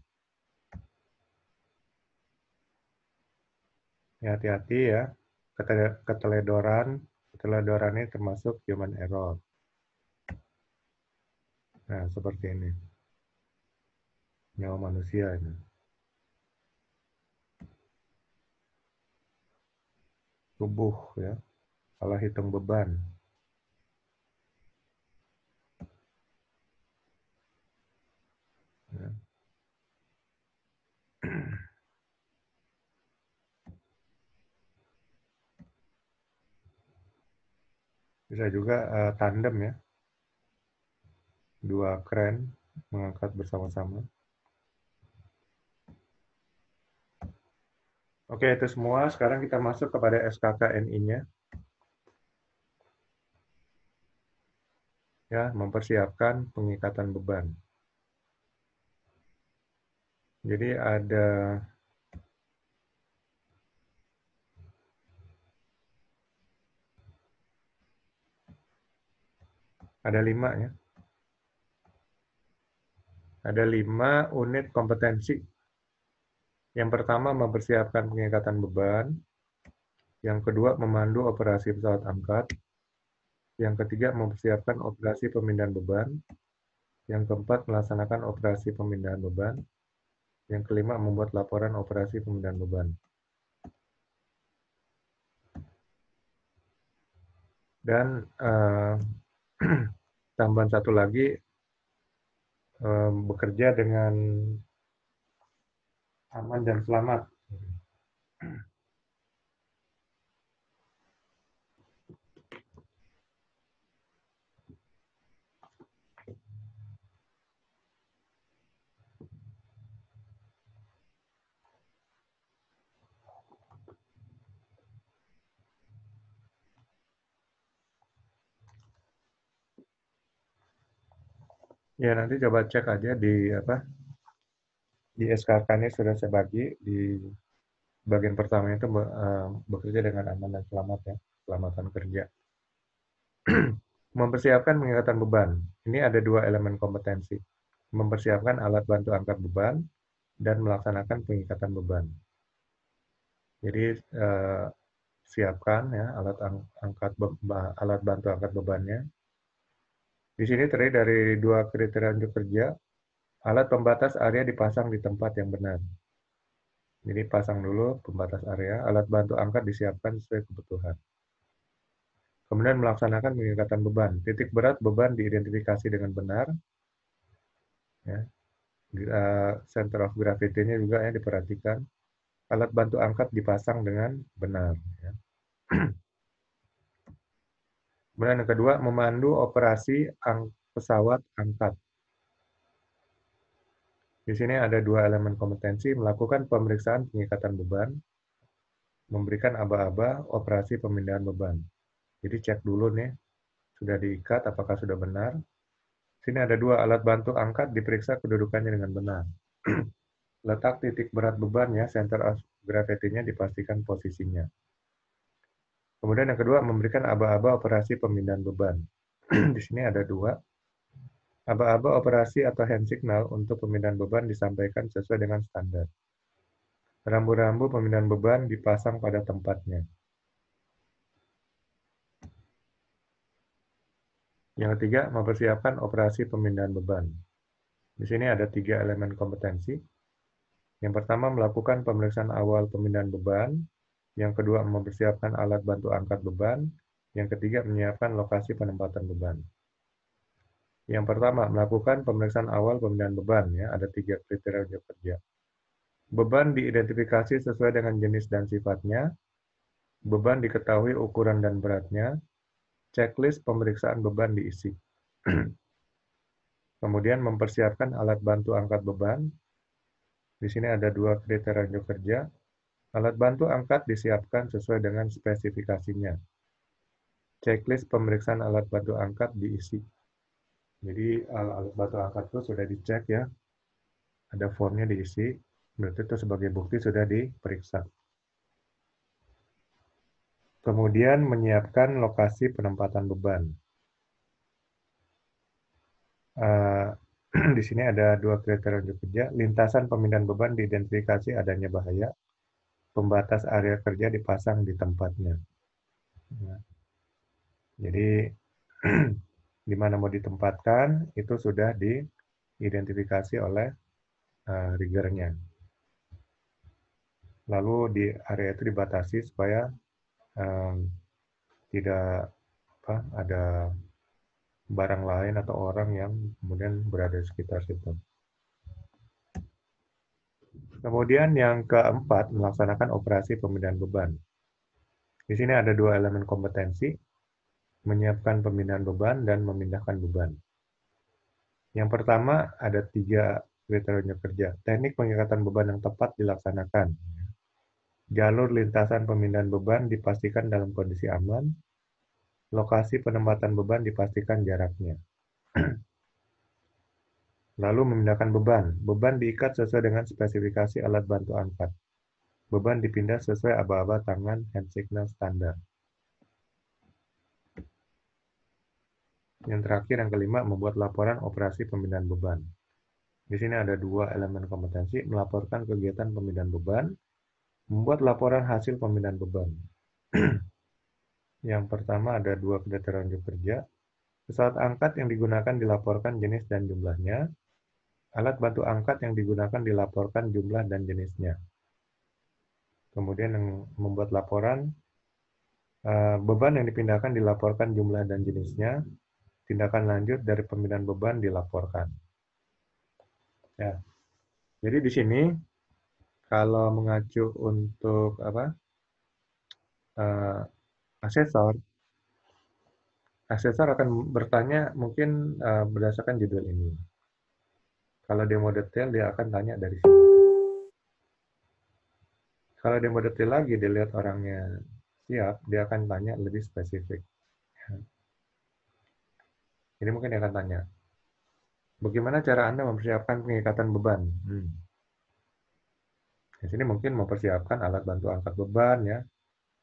Ya, hati-hati ya, keteledoran, keteledoran ini termasuk human error. Nah, seperti ini. Nyawa manusia ini. Tubuh ya, salah hitung beban. bisa juga uh, tandem ya dua keren mengangkat bersama-sama Oke itu semua sekarang kita masuk kepada SKKNI-nya ya mempersiapkan pengikatan beban jadi ada Ada lima ya. Ada lima unit kompetensi. Yang pertama mempersiapkan pengikatan beban. Yang kedua memandu operasi pesawat angkat. Yang ketiga mempersiapkan operasi pemindahan beban. Yang keempat melaksanakan operasi pemindahan beban. Yang kelima membuat laporan operasi pemindahan beban. Dan uh, tambahan satu lagi eh, bekerja dengan aman dan selamat Ya nanti coba cek aja di apa di SKK-nya sudah saya bagi di bagian pertama itu eh, bekerja dengan aman dan selamat ya keselamatan kerja. Mempersiapkan pengangkatan beban. Ini ada dua elemen kompetensi. Mempersiapkan alat bantu angkat beban dan melaksanakan pengikatan beban. Jadi eh, siapkan ya alat angkat alat bantu angkat bebannya, di sini terdiri dari dua kriteria untuk kerja. Alat pembatas area dipasang di tempat yang benar. ini pasang dulu pembatas area, alat bantu angkat disiapkan sesuai kebutuhan. Kemudian melaksanakan pengikatan beban. Titik berat beban diidentifikasi dengan benar. Ya. Eh, center of gravity-nya juga ya diperhatikan. Alat bantu angkat dipasang dengan benar. Ya. Kemudian yang kedua, memandu operasi ang pesawat angkat. Di sini ada dua elemen kompetensi, melakukan pemeriksaan pengikatan beban, memberikan aba-aba operasi pemindahan beban. Jadi cek dulu nih, sudah diikat apakah sudah benar. Sini ada dua alat bantu angkat, diperiksa kedudukannya dengan benar. Letak titik berat beban ya, center of gravity-nya dipastikan posisinya. Kemudian yang kedua, memberikan aba-aba operasi pemindahan beban. di sini ada dua. Aba-aba operasi atau hand signal untuk pemindahan beban disampaikan sesuai dengan standar. Rambu-rambu pemindahan beban dipasang pada tempatnya. Yang ketiga, mempersiapkan operasi pemindahan beban. Di sini ada tiga elemen kompetensi. Yang pertama, melakukan pemeriksaan awal pemindahan beban, yang kedua, mempersiapkan alat bantu angkat beban. Yang ketiga, menyiapkan lokasi penempatan beban. Yang pertama, melakukan pemeriksaan awal pemindahan beban. Ya, ada tiga kriteria untuk kerja. Beban diidentifikasi sesuai dengan jenis dan sifatnya. Beban diketahui ukuran dan beratnya. Checklist pemeriksaan beban diisi. Kemudian mempersiapkan alat bantu angkat beban. Di sini ada dua kriteria kerja Alat bantu angkat disiapkan sesuai dengan spesifikasinya. Checklist pemeriksaan alat bantu angkat diisi. Jadi alat bantu angkat itu sudah dicek ya. Ada formnya diisi, berarti itu sebagai bukti sudah diperiksa. Kemudian menyiapkan lokasi penempatan beban. Eh, di sini ada dua kriteria untuk kerja. Lintasan pemindahan beban diidentifikasi adanya bahaya pembatas area kerja dipasang di tempatnya. Ya. Jadi di mana mau ditempatkan itu sudah diidentifikasi oleh uh, riggernya. Lalu di area itu dibatasi supaya um, tidak apa ada barang lain atau orang yang kemudian berada di sekitar situ. Kemudian yang keempat, melaksanakan operasi pemindahan beban. Di sini ada dua elemen kompetensi, menyiapkan pemindahan beban dan memindahkan beban. Yang pertama, ada tiga kriteria kerja. Teknik pengikatan beban yang tepat dilaksanakan. Jalur lintasan pemindahan beban dipastikan dalam kondisi aman. Lokasi penempatan beban dipastikan jaraknya Lalu memindahkan beban. Beban diikat sesuai dengan spesifikasi alat bantu angkat. Beban dipindah sesuai aba-aba tangan hand signal standar. Yang terakhir, yang kelima, membuat laporan operasi pemindahan beban. Di sini ada dua elemen kompetensi, melaporkan kegiatan pemindahan beban, membuat laporan hasil pemindahan beban. yang pertama ada dua kedatangan kerja. Pesawat angkat yang digunakan dilaporkan jenis dan jumlahnya. Alat bantu angkat yang digunakan dilaporkan jumlah dan jenisnya. Kemudian yang membuat laporan, eh, beban yang dipindahkan dilaporkan jumlah dan jenisnya. Tindakan lanjut dari pemindahan beban dilaporkan. Ya. Jadi di sini kalau mengacu untuk apa uh, asesor, asesor akan bertanya mungkin uh, berdasarkan judul ini. Kalau dia mau detail, dia akan tanya dari sini. Kalau dia mau detail lagi, dia lihat orangnya siap, dia akan tanya lebih spesifik. Ya. Ini mungkin dia akan tanya, bagaimana cara Anda mempersiapkan pengikatan beban? Hmm. Di sini mungkin mempersiapkan alat bantu angkat beban ya,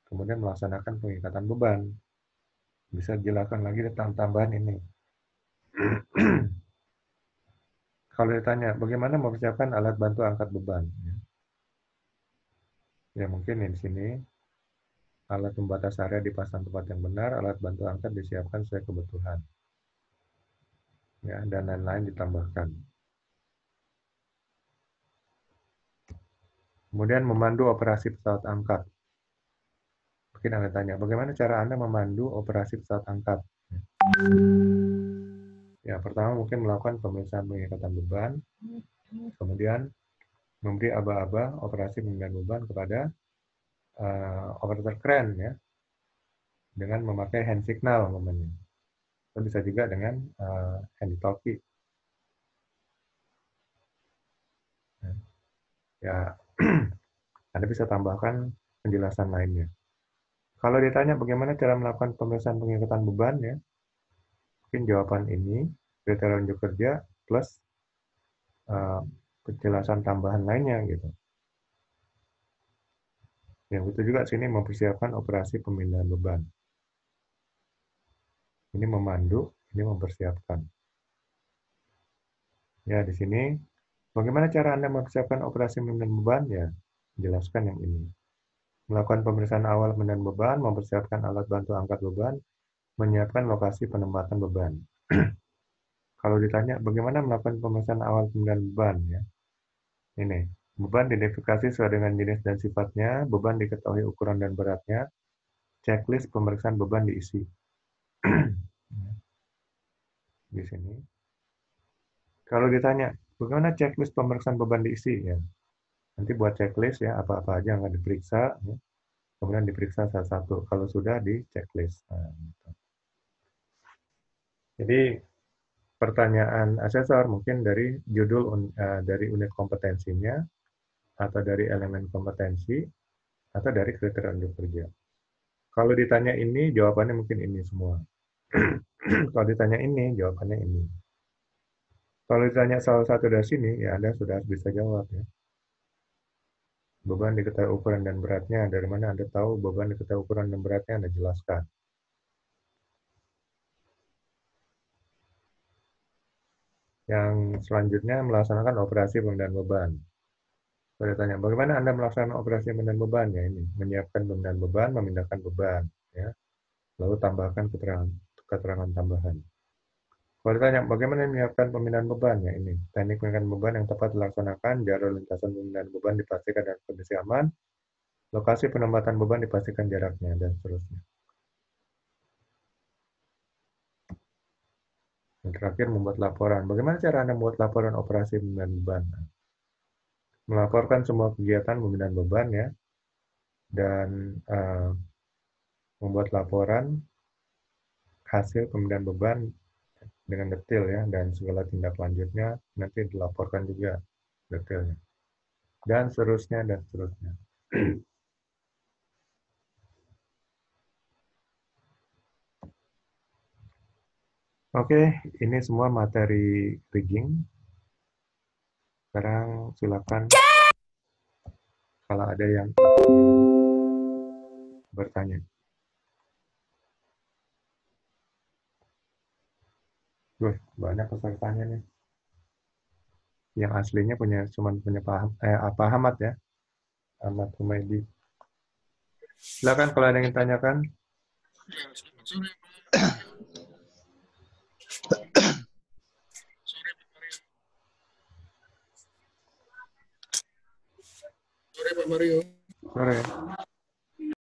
kemudian melaksanakan pengikatan beban. Bisa dijelaskan lagi tentang tambahan ini. kalau ditanya bagaimana mempersiapkan alat bantu angkat beban, ya, ya mungkin di sini alat pembatas area dipasang tempat yang benar, alat bantu angkat disiapkan sesuai kebutuhan, ya dan lain-lain ditambahkan. Kemudian memandu operasi pesawat angkat. Mungkin Anda tanya, bagaimana cara Anda memandu operasi pesawat angkat? Ya. Ya, pertama mungkin melakukan pemeriksaan pengikatan beban, hmm. kemudian memberi aba-aba operasi pengikatan beban kepada uh, operator keren ya, dengan memakai hand signal momennya. Atau bisa juga dengan uh, hand talkie. Ya, Anda bisa tambahkan penjelasan lainnya. Kalau ditanya bagaimana cara melakukan pemeriksaan pengikatan beban ya, mungkin jawaban ini kriteria unjuk kerja plus uh, eh, penjelasan tambahan lainnya gitu. Yang itu juga sini mempersiapkan operasi pemindahan beban. Ini memandu, ini mempersiapkan. Ya, di sini bagaimana cara Anda mempersiapkan operasi pemindahan beban? Ya, jelaskan yang ini. Melakukan pemeriksaan awal pemindahan beban, mempersiapkan alat bantu angkat beban, menyiapkan lokasi penempatan beban. Kalau ditanya bagaimana melakukan pemeriksaan awal pemberian beban ya. Ini, beban diidentifikasi sesuai dengan jenis dan sifatnya, beban diketahui ukuran dan beratnya, checklist pemeriksaan beban diisi. di sini. Kalau ditanya, bagaimana checklist pemeriksaan beban diisi ya? Nanti buat checklist ya, apa-apa aja yang akan diperiksa, ya. kemudian diperiksa satu-satu. Kalau sudah di checklist. Nah, gitu. Jadi pertanyaan asesor mungkin dari judul eh, dari unit kompetensinya atau dari elemen kompetensi atau dari kriteria untuk kerja. Kalau ditanya ini, jawabannya mungkin ini semua. Kalau ditanya ini, jawabannya ini. Kalau ditanya salah satu dari sini, ya Anda sudah bisa jawab ya. Beban diketahui ukuran dan beratnya, dari mana Anda tahu beban diketahui ukuran dan beratnya Anda jelaskan. Yang selanjutnya melaksanakan operasi pemindahan beban. Saya tanya, bagaimana Anda melaksanakan operasi pemindahan beban? Ya ini, menyiapkan pemindahan beban, memindahkan beban. Ya. Lalu tambahkan keterangan, keterangan tambahan. Kalau ditanya, bagaimana menyiapkan pemindahan beban? Ya ini, teknik pemindahan beban yang tepat dilaksanakan, jarak lintasan pemindahan beban dipastikan dalam kondisi aman, lokasi penempatan beban dipastikan jaraknya, dan seterusnya. Dan terakhir membuat laporan. Bagaimana cara Anda membuat laporan operasi pembinaan beban? Melaporkan semua kegiatan pembinaan beban ya, dan uh, membuat laporan hasil pembinaan beban dengan detail ya dan segala tindak lanjutnya nanti dilaporkan juga detailnya dan seterusnya dan seterusnya. Oke, ini semua materi rigging. Sekarang silakan kalau ada yang bertanya. Wih, banyak pesertanya nih. Yang aslinya punya cuman punya paham eh apa Ahmad ya? Ahmad Humaydi. Silakan kalau ada yang tanyakan. Mario.